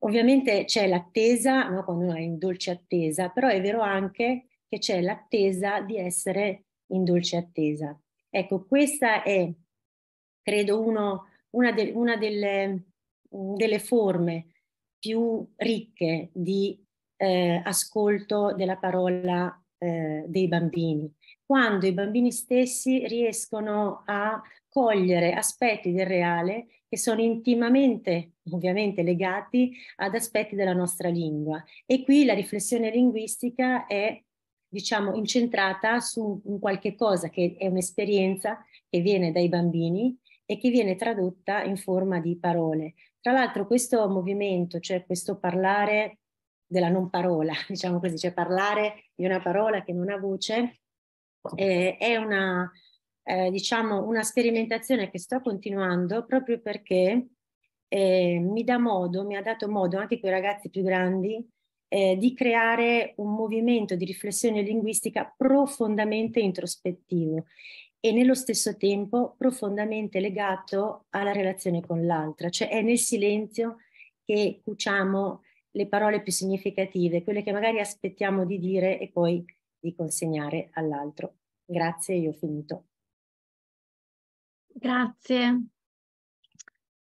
Ovviamente c'è l'attesa, no? quando uno è in dolce attesa, però è vero anche che c'è l'attesa di essere in dolce attesa. Ecco, questa è, credo, uno, una, de, una delle, mm, delle, forme più ricche di eh, ascolto della parola eh, dei bambini, quando i bambini stessi riescono a cogliere aspetti del reale che sono intimamente, ovviamente, legati ad aspetti della nostra lingua. E qui la riflessione linguistica è, diciamo, incentrata su un qualche cosa che è un'esperienza che viene dai bambini e che viene tradotta in forma di parole. Tra l'altro questo movimento, cioè questo parlare della non parola, diciamo così, cioè parlare di una parola che non ha voce, eh, è una, eh, diciamo una sperimentazione che sto continuando proprio perché eh, mi dà modo, mi ha dato modo anche con i ragazzi più grandi eh, di creare un movimento di riflessione linguistica profondamente introspettivo e nello stesso tempo profondamente legato alla relazione con l'altra, cioè è nel silenzio che cuciamo le parole più significative, quelle che magari aspettiamo di dire e poi di consegnare all'altro. Grazie, io ho finito. Grazie.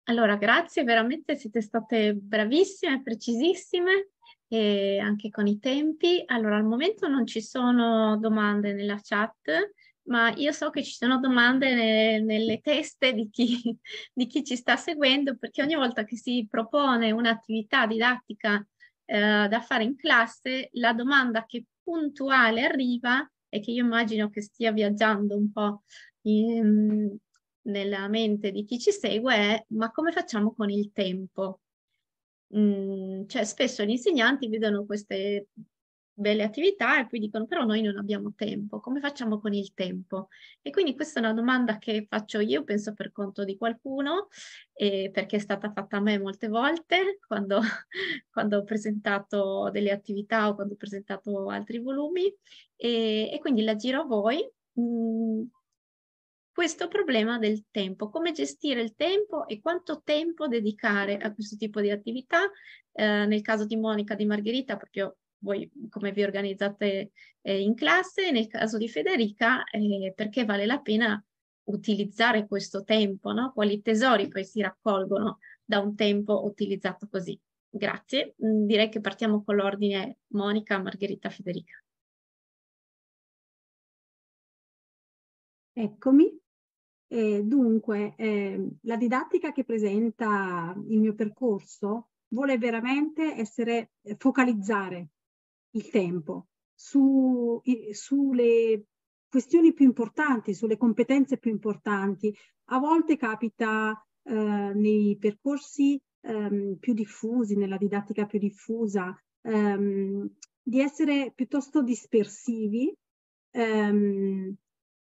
Allora, grazie, veramente siete state bravissime, precisissime e anche con i tempi. Allora, al momento non ci sono domande nella chat, ma io so che ci sono domande ne, nelle teste di chi, di chi, ci sta seguendo, perché ogni volta che si propone un'attività didattica eh, da fare in classe, la domanda che puntuale arriva e che io immagino che stia viaggiando un po' in, nella mente di chi ci segue è ma come facciamo con il tempo? Mm, cioè spesso gli insegnanti vedono queste belle attività e poi dicono però noi non abbiamo tempo, come facciamo con il tempo? E quindi questa è una domanda che faccio io, penso per conto di qualcuno, eh, perché è stata fatta a me molte volte quando, quando, ho presentato delle attività o quando ho presentato altri volumi e, e quindi la giro a voi. Mm, questo problema del tempo, come gestire il tempo e quanto tempo dedicare a questo tipo di attività. Eh, nel caso di Monica e di Margherita, proprio voi come vi organizzate eh, in classe, nel caso di Federica, eh, perché vale la pena utilizzare questo tempo, no? quali tesori poi si raccolgono da un tempo utilizzato così. Grazie, mm, direi che partiamo con l'ordine Monica, Margherita, Federica. Eccomi. Eh, dunque, eh, la didattica che presenta il mio percorso vuole veramente essere, eh, focalizzare il tempo su, sulle questioni più importanti, sulle competenze più importanti. A volte capita eh, nei percorsi ehm, più diffusi, nella didattica più diffusa, ehm, di essere piuttosto dispersivi, ehm,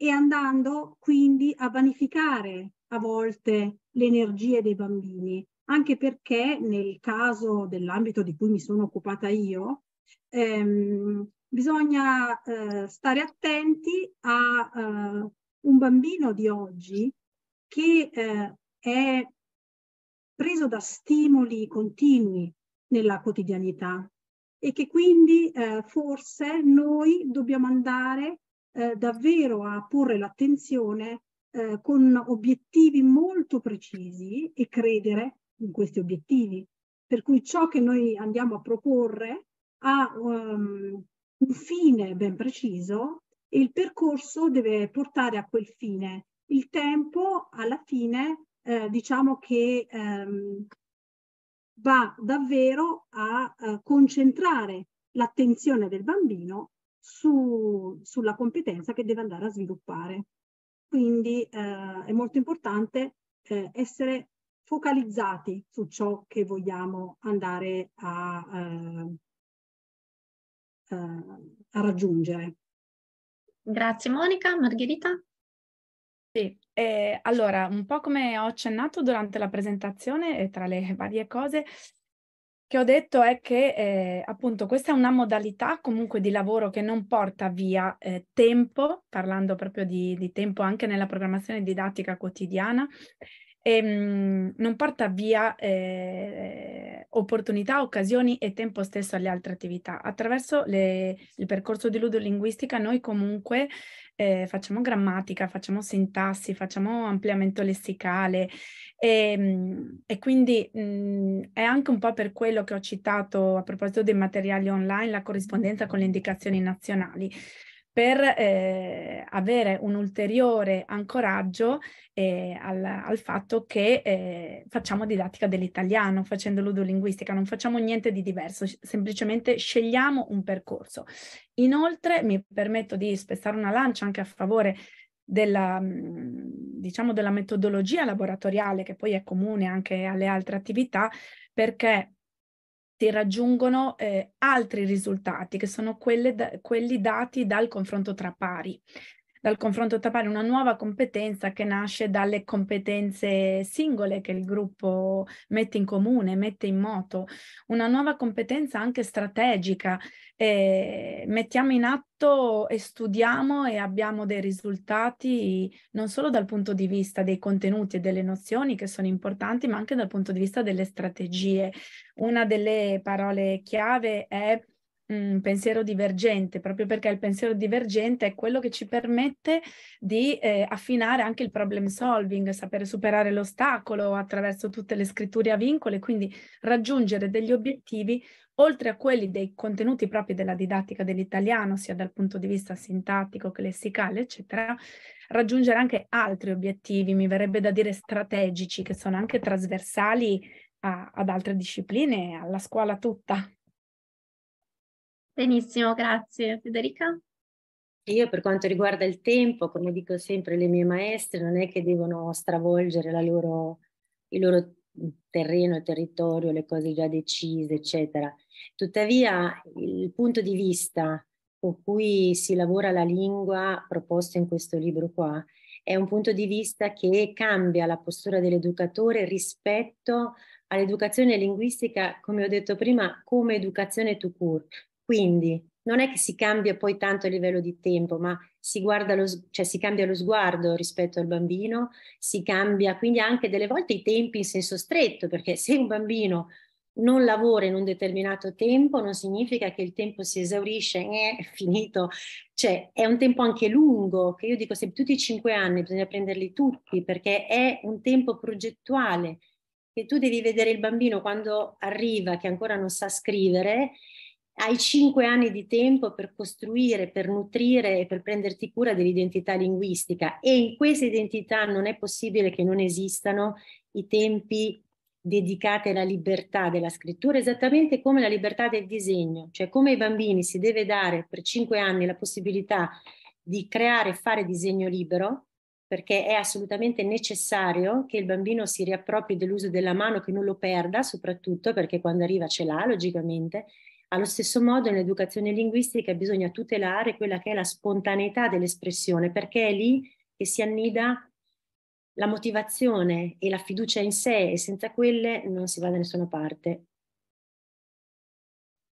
e andando quindi a vanificare a volte le energie dei bambini, anche perché nel caso dell'ambito di cui mi sono occupata io, ehm, bisogna eh, stare attenti a eh, un bambino di oggi che eh, è preso da stimoli continui nella quotidianità e che quindi eh, forse noi dobbiamo andare eh, davvero a porre l'attenzione eh, con obiettivi molto precisi e credere in questi obiettivi. Per cui ciò che noi andiamo a proporre ha um, un fine ben preciso e il percorso deve portare a quel fine. Il tempo alla fine eh, diciamo che ehm, va davvero a eh, concentrare l'attenzione del bambino su, sulla competenza che deve andare a sviluppare. Quindi eh, è molto importante eh, essere focalizzati su ciò che vogliamo andare a, eh, eh a raggiungere. Grazie Monica. Margherita? Sì, eh, allora, un po' come ho accennato durante la presentazione, eh, tra le varie cose, che ho detto è che eh, appunto questa è una modalità comunque di lavoro che non porta via eh, tempo, parlando proprio di, di, tempo anche nella programmazione didattica quotidiana, e ehm, mh, non porta via eh, opportunità, occasioni e tempo stesso alle altre attività. Attraverso le, il percorso di ludolinguistica noi comunque eh, facciamo grammatica, facciamo sintassi, facciamo ampliamento lessicale e, ehm, mh, e quindi mh, mm, è anche un po' per quello che ho citato a proposito dei materiali online, la corrispondenza con le indicazioni nazionali per eh, avere un ulteriore ancoraggio eh, al, al, fatto che eh, facciamo didattica dell'italiano facendo ludolinguistica, non facciamo niente di diverso, semplicemente scegliamo un percorso. Inoltre mi permetto di spezzare una lancia anche a favore della, mm, diciamo, della metodologia laboratoriale che poi è comune anche alle altre attività perché si raggiungono eh, altri risultati che sono da, quelli dati dal confronto tra pari dal confronto tapale una nuova competenza che nasce dalle competenze singole che il gruppo mette in comune, mette in moto, una nuova competenza anche strategica. Eh, mettiamo in atto e studiamo e abbiamo dei risultati non solo dal punto di vista dei contenuti e delle nozioni che sono importanti, ma anche dal punto di vista delle strategie. Una delle parole chiave è Mm, pensiero divergente, proprio perché il pensiero divergente è quello che ci permette di eh, affinare anche il problem solving, sapere superare l'ostacolo attraverso tutte le scritture a vincole, quindi raggiungere degli obiettivi oltre a quelli dei contenuti propri della didattica dell'italiano, sia dal punto di vista sintattico che lessicale, eccetera, raggiungere anche altri obiettivi, mi verrebbe da dire strategici, che sono anche trasversali a, ad altre discipline, alla scuola tutta. Benissimo, grazie. Federica? Io per quanto riguarda il tempo, come dico sempre le mie maestre, non è che devono stravolgere loro, il loro terreno, il territorio, le cose già decise, eccetera. Tuttavia il punto di vista con cui si lavora la lingua proposto in questo libro qua è un punto di vista che cambia la postura dell'educatore rispetto all'educazione linguistica, come ho detto prima, come educazione to court, quindi non è che si cambia poi tanto a livello di tempo, ma si, lo, cioè si cambia lo sguardo rispetto al bambino, si cambia quindi anche delle volte i tempi in senso stretto, perché se un bambino non lavora in un determinato tempo non significa che il tempo si esaurisce, eh, è finito, cioè è un tempo anche lungo, che io dico sempre tutti i cinque anni bisogna prenderli tutti perché è un tempo progettuale, che tu devi vedere il bambino quando arriva che ancora non sa scrivere hai cinque anni di tempo per costruire, per nutrire e per prenderti cura dell'identità linguistica e in questa identità non è possibile che non esistano i tempi dedicati alla libertà della scrittura, esattamente come la libertà del disegno, cioè come ai bambini si deve dare per cinque anni la possibilità di creare e fare disegno libero, perché è assolutamente necessario che il bambino si riappropri dell'uso della mano, che non lo perda soprattutto, perché quando arriva ce l'ha logicamente, allo stesso modo nell'educazione linguistica bisogna tutelare quella che è la spontaneità dell'espressione, perché è lì che si annida la motivazione e la fiducia in sé e senza quelle non si va da nessuna parte.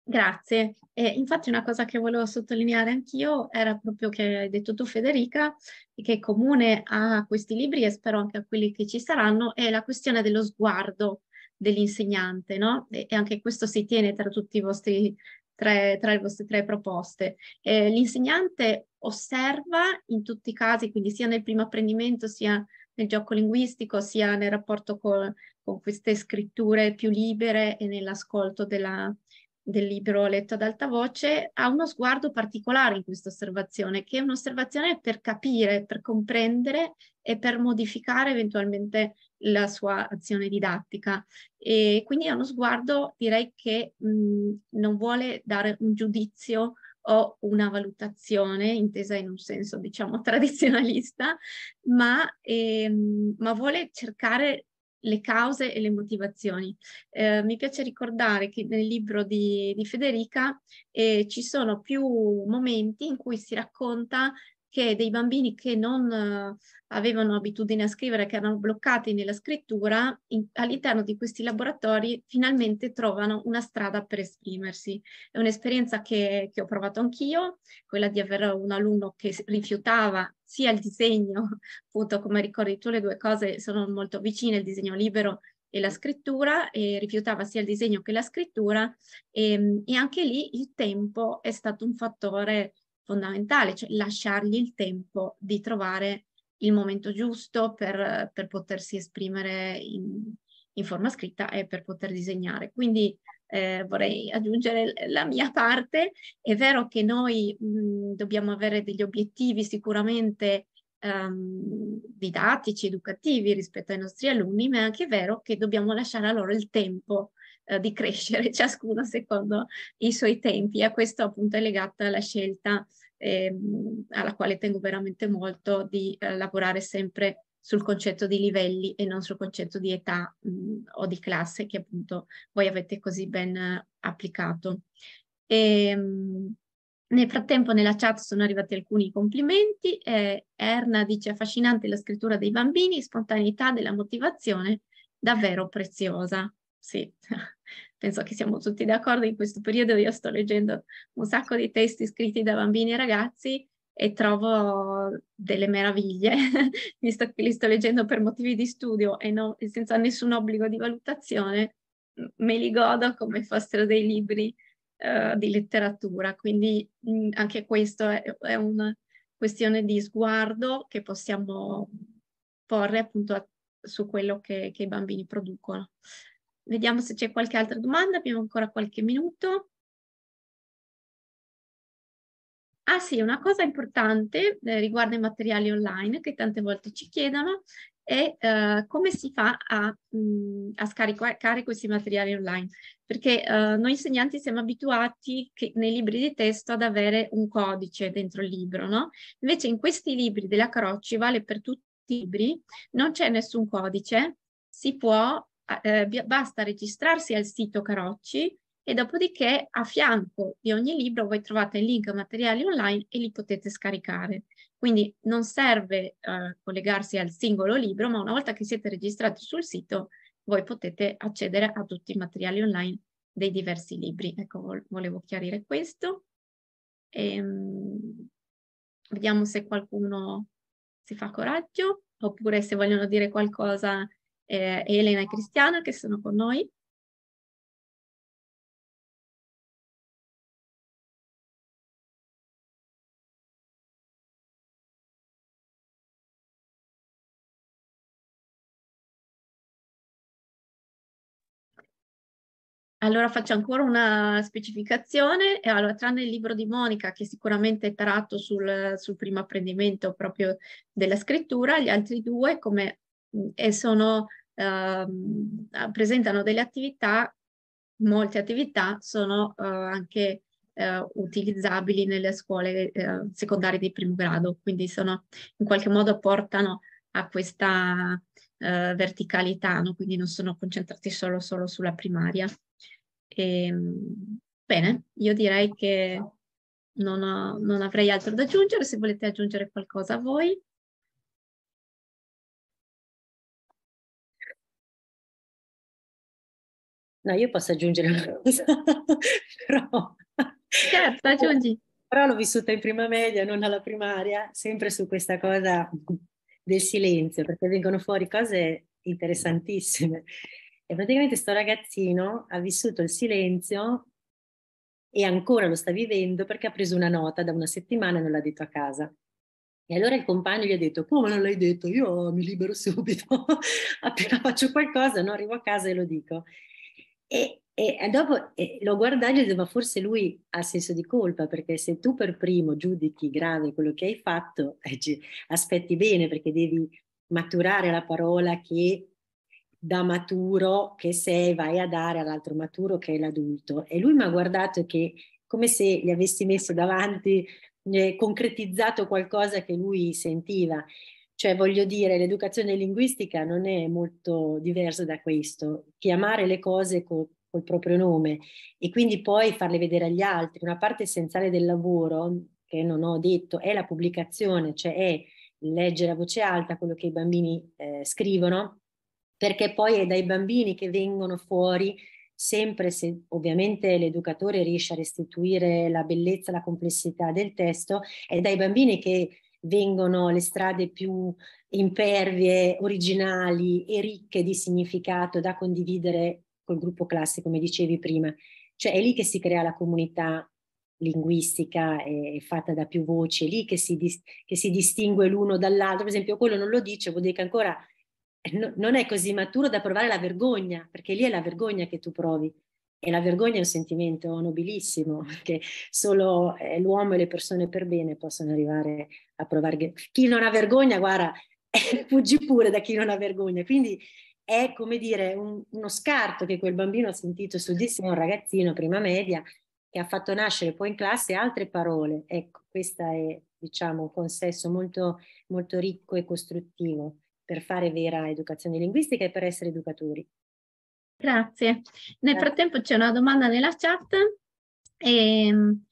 Grazie. Eh, infatti una cosa che volevo sottolineare anch'io era proprio che hai detto tu Federica, che è comune a questi libri e spero anche a quelli che ci saranno, è la questione dello sguardo dell'insegnante, no? E, e, anche questo si tiene tra tutti i vostri tre, tra le vostre tre proposte. Eh, l'insegnante osserva in tutti i casi, quindi sia nel primo apprendimento, sia nel gioco linguistico, sia nel rapporto con, con queste scritture più libere e nell'ascolto della, del libro letto ad alta voce, ha uno sguardo particolare in questa osservazione, che è un'osservazione per capire, per comprendere e per modificare eventualmente la sua azione didattica e quindi è uno sguardo direi che mh, non vuole dare un giudizio o una valutazione intesa in un senso diciamo tradizionalista, ma, ehm, ma vuole cercare le cause e le motivazioni. Eh, mi piace ricordare che nel libro di, di Federica eh, ci sono più momenti in cui si racconta che dei bambini che non eh, avevano abitudine a scrivere, che erano bloccati nella scrittura, in, all'interno di questi laboratori finalmente trovano una strada per esprimersi. È un'esperienza che, che ho provato anch'io, quella di avere un alunno che rifiutava sia il disegno, appunto come ricordi tu le due cose sono molto vicine, il disegno libero e la scrittura, e rifiutava sia il disegno che la scrittura e, ehm, e anche lì il tempo è stato un fattore fondamentale, cioè lasciargli il tempo di trovare il momento giusto per, per potersi esprimere in, in, forma scritta e per poter disegnare. Quindi eh, vorrei aggiungere la mia parte. È vero che noi mh, dobbiamo avere degli obiettivi sicuramente ehm, didattici, educativi rispetto ai nostri alunni, ma è anche vero che dobbiamo lasciare a loro il tempo eh, di crescere ciascuno secondo i suoi tempi e a questo appunto è legata la scelta eh, alla quale tengo veramente molto di eh, lavorare sempre sul concetto di livelli e non sul concetto di età mh, o di classe che appunto voi avete così ben eh, applicato. E, ehm, mh, nel frattempo nella chat sono arrivati alcuni complimenti. Eh, Erna dice affascinante la scrittura dei bambini, spontaneità della motivazione, davvero preziosa sì, penso che siamo tutti d'accordo, in questo periodo io sto leggendo un sacco di testi scritti da bambini e ragazzi e trovo delle meraviglie, visto che li sto leggendo per motivi di studio e, non, senza nessun obbligo di valutazione, me li godo come fossero dei libri uh, di letteratura, quindi mh, mm, anche questo è, è, una questione di sguardo che possiamo porre appunto a, su quello che, che i bambini producono. Vediamo se c'è qualche altra domanda, abbiamo ancora qualche minuto. Ah sì, una cosa importante eh, riguardo ai materiali online che tante volte ci chiedono è eh, come si fa a, mh, mm, a scaricare questi materiali online, perché eh, noi insegnanti siamo abituati che, nei libri di testo ad avere un codice dentro il libro, no? Invece in questi libri della Carocci, vale per tutti i libri, non c'è nessun codice, si può eh, basta registrarsi al sito Carocci e dopodiché a fianco di ogni libro voi trovate il link a materiali online e li potete scaricare. Quindi non serve eh, collegarsi al singolo libro, ma una volta che siete registrati sul sito voi potete accedere a tutti i materiali online dei diversi libri. Ecco, volevo chiarire questo. E, ehm, vediamo se qualcuno si fa coraggio oppure se vogliono dire qualcosa eh, Elena e Cristiana che sono con noi. Allora faccio ancora una specificazione, eh, allora, tranne il libro di Monica che sicuramente è tratto sul, sul primo apprendimento proprio della scrittura, gli altri due come Mm, e sono, eh, presentano delle attività, molte attività sono eh, anche eh, utilizzabili nelle scuole eh, secondarie di primo grado, quindi sono, in qualche modo portano a questa eh, verticalità, no? quindi non sono concentrati solo, solo sulla primaria. E, ehm, bene, io direi che non, ho, non avrei altro da aggiungere, se volete aggiungere qualcosa voi. No, io posso aggiungere una certo. cosa, però... Certo, aggiungi. Però l'ho vissuta in prima media, non alla primaria, sempre su questa cosa del silenzio, perché vengono fuori cose interessantissime. E praticamente sto ragazzino ha vissuto il silenzio e ancora lo sta vivendo perché ha preso una nota da una settimana e non l'ha detto a casa. E allora il compagno gli ha detto, come non l'hai detto? Io mi libero subito, appena faccio qualcosa, no, arrivo a casa e lo dico. E, e dopo eh, l'ho guardato e ho detto, ma forse lui ha senso di colpa, perché se tu per primo giudichi grave quello che hai fatto, eh, aspetti bene perché devi maturare la parola che da maturo che sei vai a dare all'altro maturo che è l'adulto. E lui mi ha guardato che come se gli avessi messo davanti, eh, concretizzato qualcosa che lui sentiva. Cioè, voglio dire, l'educazione linguistica non è molto diversa da questo, chiamare le cose col, col proprio nome e quindi poi farle vedere agli altri. Una parte essenziale del lavoro, che non ho detto, è la pubblicazione, cioè è leggere a voce alta quello che i bambini eh, scrivono, perché poi è dai bambini che vengono fuori sempre se ovviamente l'educatore riesce a restituire la bellezza, la complessità del testo, è dai bambini che vengono le strade più impervie, originali e ricche di significato da condividere col gruppo classico, come dicevi prima. Cioè è lì che si crea la comunità linguistica è fatta da più voci, è lì che si, che si distingue l'uno dall'altro. Per esempio, quello non lo dice, vuol dire che ancora eh, no, non è così maturo da provare la vergogna, perché lì è la vergogna che tu provi. E la vergogna è un sentimento nobilissimo, perché solo eh, l'uomo e le persone per bene possono arrivare a provare. Chi non ha vergogna, guarda, eh, fuggi pure da chi non ha vergogna. Quindi è come dire un, uno scarto che quel bambino ha sentito su di sé, un ragazzino prima media, che ha fatto nascere poi in classe altre parole. Ecco, questo è diciamo, un consesso molto, molto ricco e costruttivo per fare vera educazione linguistica e per essere educatori. Grazie. Nel frattempo c'è una domanda nella chat. Ehm,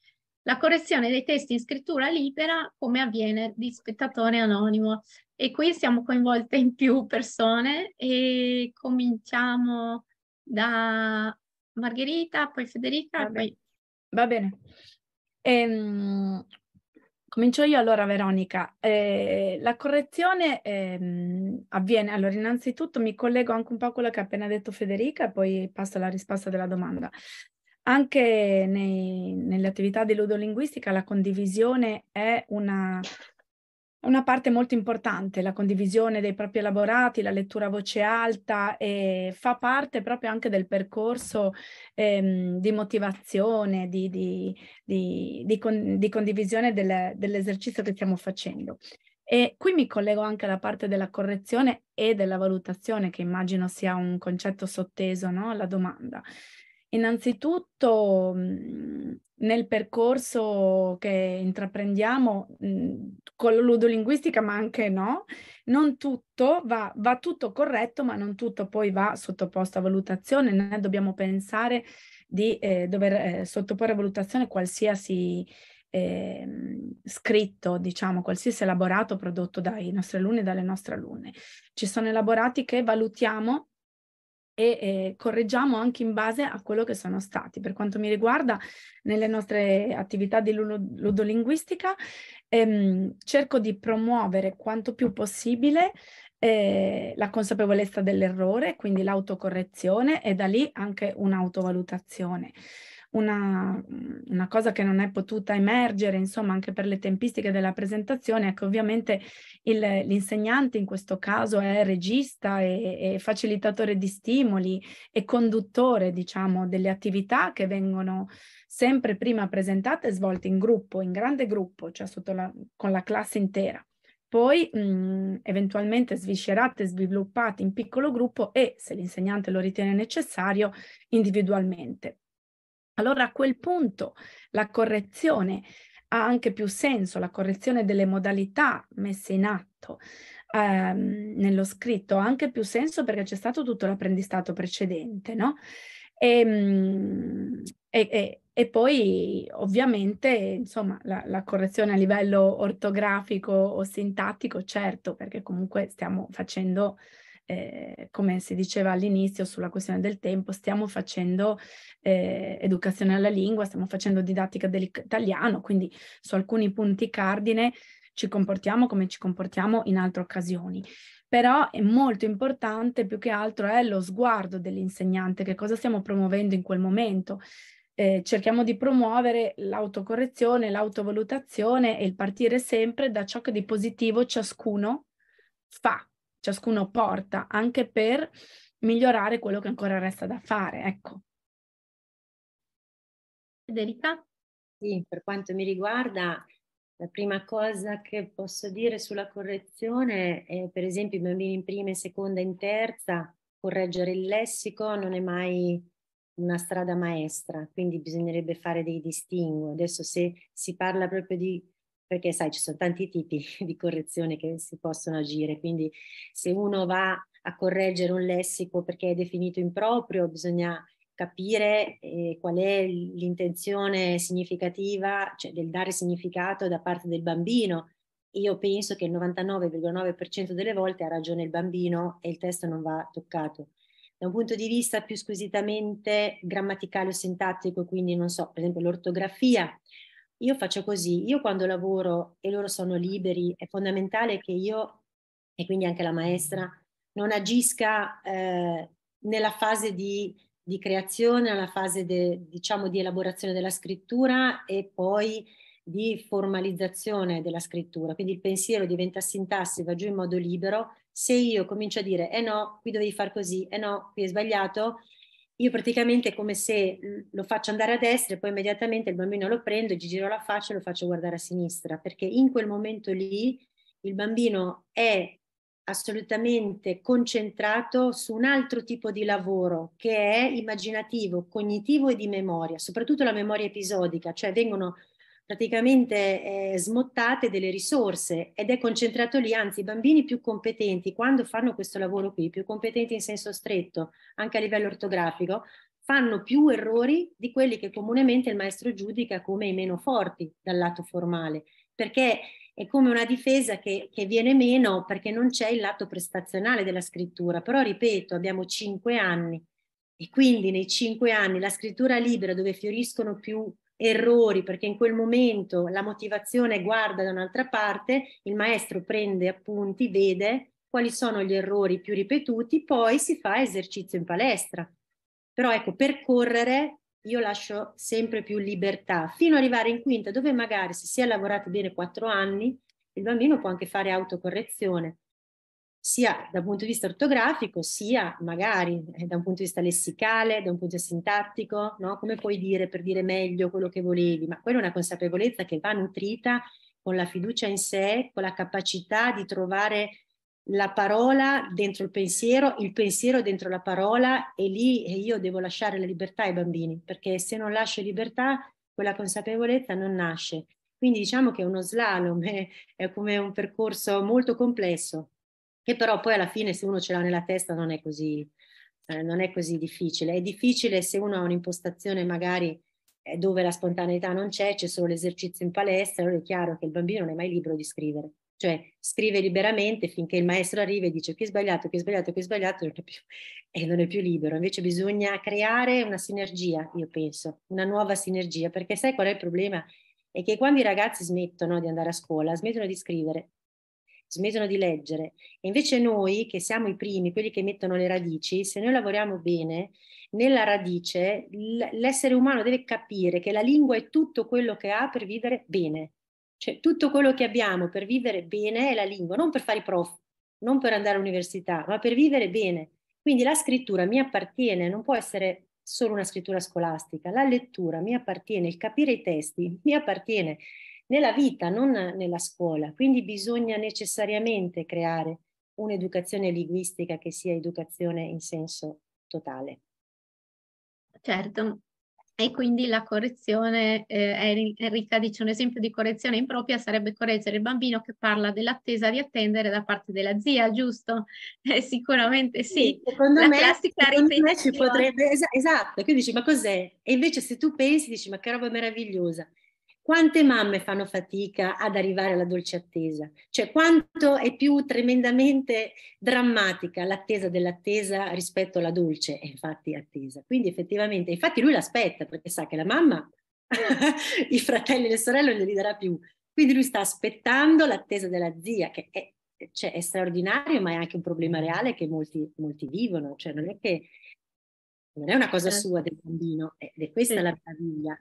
la correzione dei testi in scrittura libera come avviene di spettatore anonimo? E qui siamo coinvolte in più persone e cominciamo da Margherita, poi Federica. Va bene. Poi... Va bene. Ehm, Comincio io allora, Veronica. Eh, la correzione ehm, avviene, allora innanzitutto mi collego anche un po' a quello che ha appena detto Federica e poi passo alla risposta della domanda. Anche nei, nelle attività di ludolinguistica la condivisione è una è una parte molto importante la condivisione dei propri elaborati, la lettura a voce alta e fa parte proprio anche del percorso ehm, di motivazione, di, di, di, di con, condivisione del, dell'esercizio che stiamo facendo. E qui mi collego anche alla parte della correzione e della valutazione, che immagino sia un concetto sotteso no? alla domanda. Innanzitutto mhmm, nel percorso che intraprendiamo mhmm, con la ludolinguistica, ma anche no, non tutto va, va, tutto corretto, ma non tutto poi va sottoposto a valutazione, Noi dobbiamo pensare di eh, dover eh, sottoporre a valutazione qualsiasi eh, scritto, diciamo, qualsiasi elaborato prodotto dai nostri alunni e dalle nostre alunne. Ci sono elaborati che valutiamo e eh, correggiamo anche in base a quello che sono stati. Per quanto mi riguarda, nelle nostre attività di ludolinguistica ehm, cerco di promuovere quanto più possibile eh, la consapevolezza dell'errore, quindi l'autocorrezione e da lì anche un'autovalutazione una, una, cosa che non è potuta emergere, insomma, anche per le tempistiche della presentazione, è ecco, che ovviamente il, l'insegnante in questo caso è regista e, e, facilitatore di stimoli e conduttore, diciamo, delle attività che vengono sempre prima presentate e svolte in gruppo, in grande gruppo, cioè la, con la classe intera poi mh, eventualmente sviscerate, sviluppate in piccolo gruppo e, se l'insegnante lo ritiene necessario, individualmente. Allora a quel punto la correzione ha anche più senso, la correzione delle modalità messe in atto ehm, nello scritto ha anche più senso perché c'è stato tutto l'apprendistato precedente, no? Ehm, e, e, e poi ovviamente insomma, la, la, correzione a livello ortografico o sintattico, certo, perché comunque stiamo facendo eh, come si diceva all'inizio sulla questione del tempo, stiamo facendo eh, educazione alla lingua, stiamo facendo didattica dell'italiano, quindi su alcuni punti cardine ci comportiamo come ci comportiamo in altre occasioni. Però è molto importante più che altro è lo sguardo dell'insegnante, che cosa stiamo promuovendo in quel momento. Eh, cerchiamo di promuovere l'autocorrezione, l'autovalutazione e il partire sempre da ciò che di positivo ciascuno fa ciascuno porta, anche per migliorare quello che ancora resta da fare, ecco. Federica? Sì, per quanto mi riguarda, la prima cosa che posso dire sulla correzione è, per esempio, i bambini in prima, in seconda, in terza, correggere il lessico non è mai una strada maestra, quindi bisognerebbe fare dei distinguo. Adesso se si parla proprio di perché sai ci sono tanti tipi di correzione che si possono agire, quindi se uno va a correggere un lessico perché è definito improprio bisogna capire eh, qual è l'intenzione significativa, cioè del dare significato da parte del bambino. Io penso che il 99,9% delle volte ha ragione il bambino e il testo non va toccato. Da un punto di vista più squisitamente grammaticale o sintattico, quindi non so, per esempio l'ortografia, io faccio così, io quando lavoro e loro sono liberi, è fondamentale che io, e quindi anche la maestra, non agisca eh, nella fase di, di, creazione, nella fase de, diciamo di elaborazione della scrittura e poi di formalizzazione della scrittura. Quindi il pensiero diventa sintassi, va giù in modo libero. Se io comincio a dire, eh no, qui dovevi far così, eh no, qui è sbagliato, io praticamente è come se mhmm, lo faccio andare a destra e poi immediatamente il bambino lo prendo, gli giro la faccia e lo faccio guardare a sinistra, perché in quel momento lì il bambino è assolutamente concentrato su un altro tipo di lavoro che è immaginativo, cognitivo e di memoria, soprattutto la memoria episodica, cioè vengono praticamente eh, smottate delle risorse ed è concentrato lì, anzi i bambini più competenti quando fanno questo lavoro qui, più competenti in senso stretto, anche a livello ortografico, fanno più errori di quelli che comunemente il maestro giudica come i meno forti dal lato formale, perché è come una difesa che, che, viene meno perché non c'è il lato prestazionale della scrittura. Però ripeto, abbiamo cinque anni e quindi nei cinque anni la scrittura libera dove fioriscono più errori perché in quel momento la motivazione guarda da un'altra parte, il maestro prende appunti, vede quali sono gli errori più ripetuti, poi si fa esercizio in palestra. Però ecco, per correre io lascio sempre più libertà, fino ad arrivare in quinta dove magari se si è lavorato bene quattro anni, il bambino può anche fare autocorrezione, sia da un punto di vista ortografico, sia magari eh, da un punto di vista lessicale, da un punto di vista sintattico, no? come puoi dire per dire meglio quello che volevi, ma quella è una consapevolezza che va nutrita con la fiducia in sé, con la capacità di trovare la parola dentro il pensiero, il pensiero dentro la parola e lì io devo lasciare la libertà ai bambini, perché se non lascio libertà quella consapevolezza non nasce. Quindi diciamo che è uno slalom, è, è come un percorso molto complesso, che però poi alla fine se uno ce l'ha nella testa non è così, eh, non è così difficile. È difficile se uno ha un'impostazione magari eh, dove la spontaneità non c'è, c'è solo l'esercizio in palestra, allora è chiaro che il bambino non è mai libero di scrivere. Cioè scrive liberamente finché il maestro arriva e dice che è sbagliato, che è sbagliato, che è sbagliato, non è più, e non è più libero. Invece bisogna creare una sinergia, io penso, una nuova sinergia, perché sai qual è il problema? È che quando i ragazzi smettono di andare a scuola, smettono di scrivere, smettono di leggere. E invece noi, che siamo i primi, quelli che mettono le radici, se noi lavoriamo bene, nella radice l'essere umano deve capire che la lingua è tutto quello che ha per vivere bene. Cioè tutto quello che abbiamo per vivere bene è la lingua, non per fare i prof, non per andare all'università, ma per vivere bene. Quindi la scrittura mi appartiene, non può essere solo una scrittura scolastica, la lettura mi appartiene, il capire i testi mi appartiene nella vita, non nella scuola. Quindi bisogna necessariamente creare un'educazione linguistica che sia educazione in senso totale. Certo, e quindi la correzione, eh, Enrica dice un esempio di correzione impropria sarebbe correggere il bambino che parla dell'attesa di attendere da parte della zia, giusto? Eh, sicuramente sì. sì secondo, me, secondo me, ci potrebbe, esatto, quindi dici ma cos'è? E invece se tu pensi dici ma che roba meravigliosa. Quante mamme fanno fatica ad arrivare alla dolce attesa? Cioè quanto è più tremendamente drammatica l'attesa dell'attesa rispetto alla dolce, e infatti attesa. Quindi effettivamente, infatti lui l'aspetta perché sa che la mamma, i fratelli e le sorelle non glieli darà più. Quindi lui sta aspettando l'attesa della zia, che è, cioè, è straordinario, ma è anche un problema reale che molti, molti vivono. Cioè non è che non è una cosa certo. sua del bambino, ed è questa sì. la meraviglia.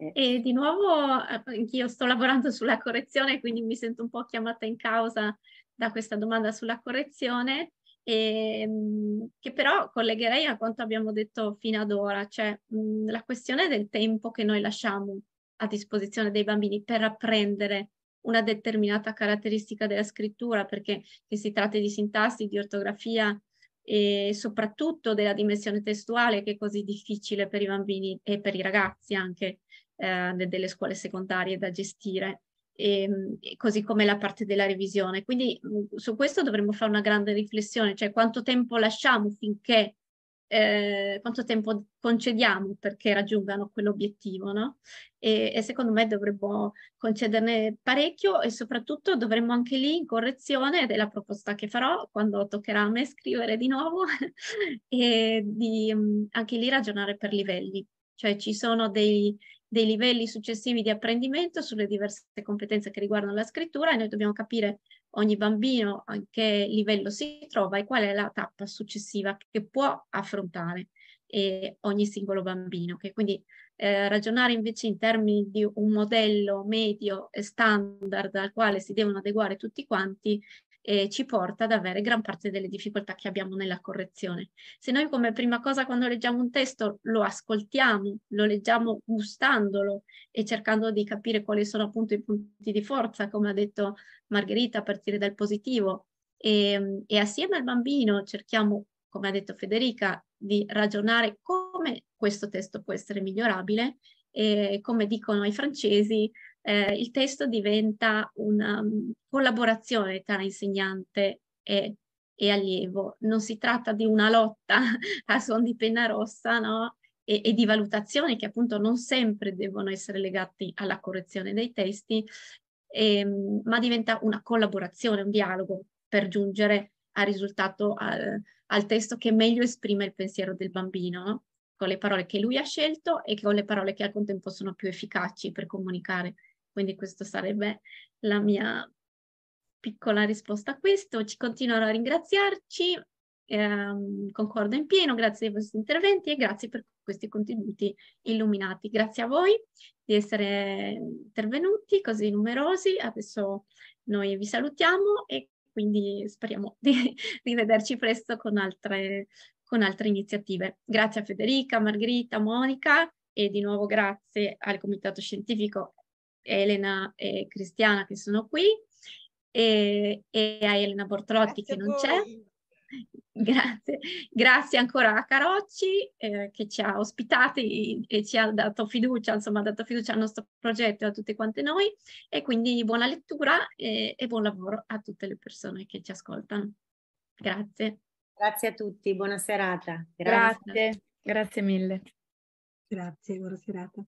Eh. E di nuovo eh, anch'io sto lavorando sulla correzione, quindi mi sento un po' chiamata in causa da questa domanda sulla correzione, e, ehm, che però collegherei a quanto abbiamo detto fino ad ora, cioè mh, la questione del tempo che noi lasciamo a disposizione dei bambini per apprendere una determinata caratteristica della scrittura, perché che si tratti di sintassi, di ortografia, e soprattutto della dimensione testuale che è così difficile per i bambini e per i ragazzi anche eh, delle scuole secondarie da gestire, ehm, e, così come la parte della revisione. Quindi mhmm, su questo dovremmo fare una grande riflessione, cioè quanto tempo lasciamo finché, eh, quanto tempo concediamo perché raggiungano quell'obiettivo, no? E, e secondo me dovremmo concederne parecchio e soprattutto dovremmo anche lì in correzione della proposta che farò quando toccherà a me scrivere di nuovo e di, mhmm, anche lì ragionare per livelli cioè ci sono dei, dei livelli successivi di apprendimento sulle diverse competenze che riguardano la scrittura e noi dobbiamo capire ogni bambino a che livello si trova e qual è la tappa successiva che può affrontare eh, ogni singolo bambino. Okay? Quindi eh, ragionare invece in termini di un modello medio e standard al quale si devono adeguare tutti quanti eh, ci porta ad avere gran parte delle difficoltà che abbiamo nella correzione. Se noi come prima cosa quando leggiamo un testo lo ascoltiamo, lo leggiamo gustandolo e cercando di capire quali sono appunto i punti di forza, come ha detto Margherita, a partire dal positivo, e, ehm, e assieme al bambino cerchiamo, come ha detto Federica, di ragionare come questo testo può essere migliorabile e eh, come dicono i francesi, eh, il testo diventa una mm, collaborazione tra insegnante e, e, allievo. Non si tratta di una lotta a suon di penna rossa, no? E, e, di valutazioni che appunto non sempre devono essere legati alla correzione dei testi, ehm, ma diventa una collaborazione, un dialogo per giungere al risultato, al, al testo che meglio esprime il pensiero del bambino, no? con le parole che lui ha scelto e con le parole che al contempo sono più efficaci per comunicare quindi questa sarebbe la mia piccola risposta a questo. Ci continuerò a ringraziarci, ehm, concordo in pieno, grazie dei vostri interventi e grazie per questi contributi illuminati. Grazie a voi di essere intervenuti così numerosi. Adesso noi vi salutiamo e quindi speriamo di rivederci presto con altre, con altre iniziative. Grazie a Federica, Margherita, Monica e di nuovo grazie al Comitato Scientifico Elena e Cristiana che sono qui e, e a Elena Bortolotti che non c'è. Grazie. Grazie ancora a Carocci eh, che ci ha ospitati e ci ha dato fiducia, insomma ha dato fiducia al nostro progetto e a tutte quante noi e quindi buona lettura e, eh, e buon lavoro a tutte le persone che ci ascoltano. Grazie. Grazie a tutti, buona serata. Grazie. Grazie, grazie mille. Grazie, buona serata.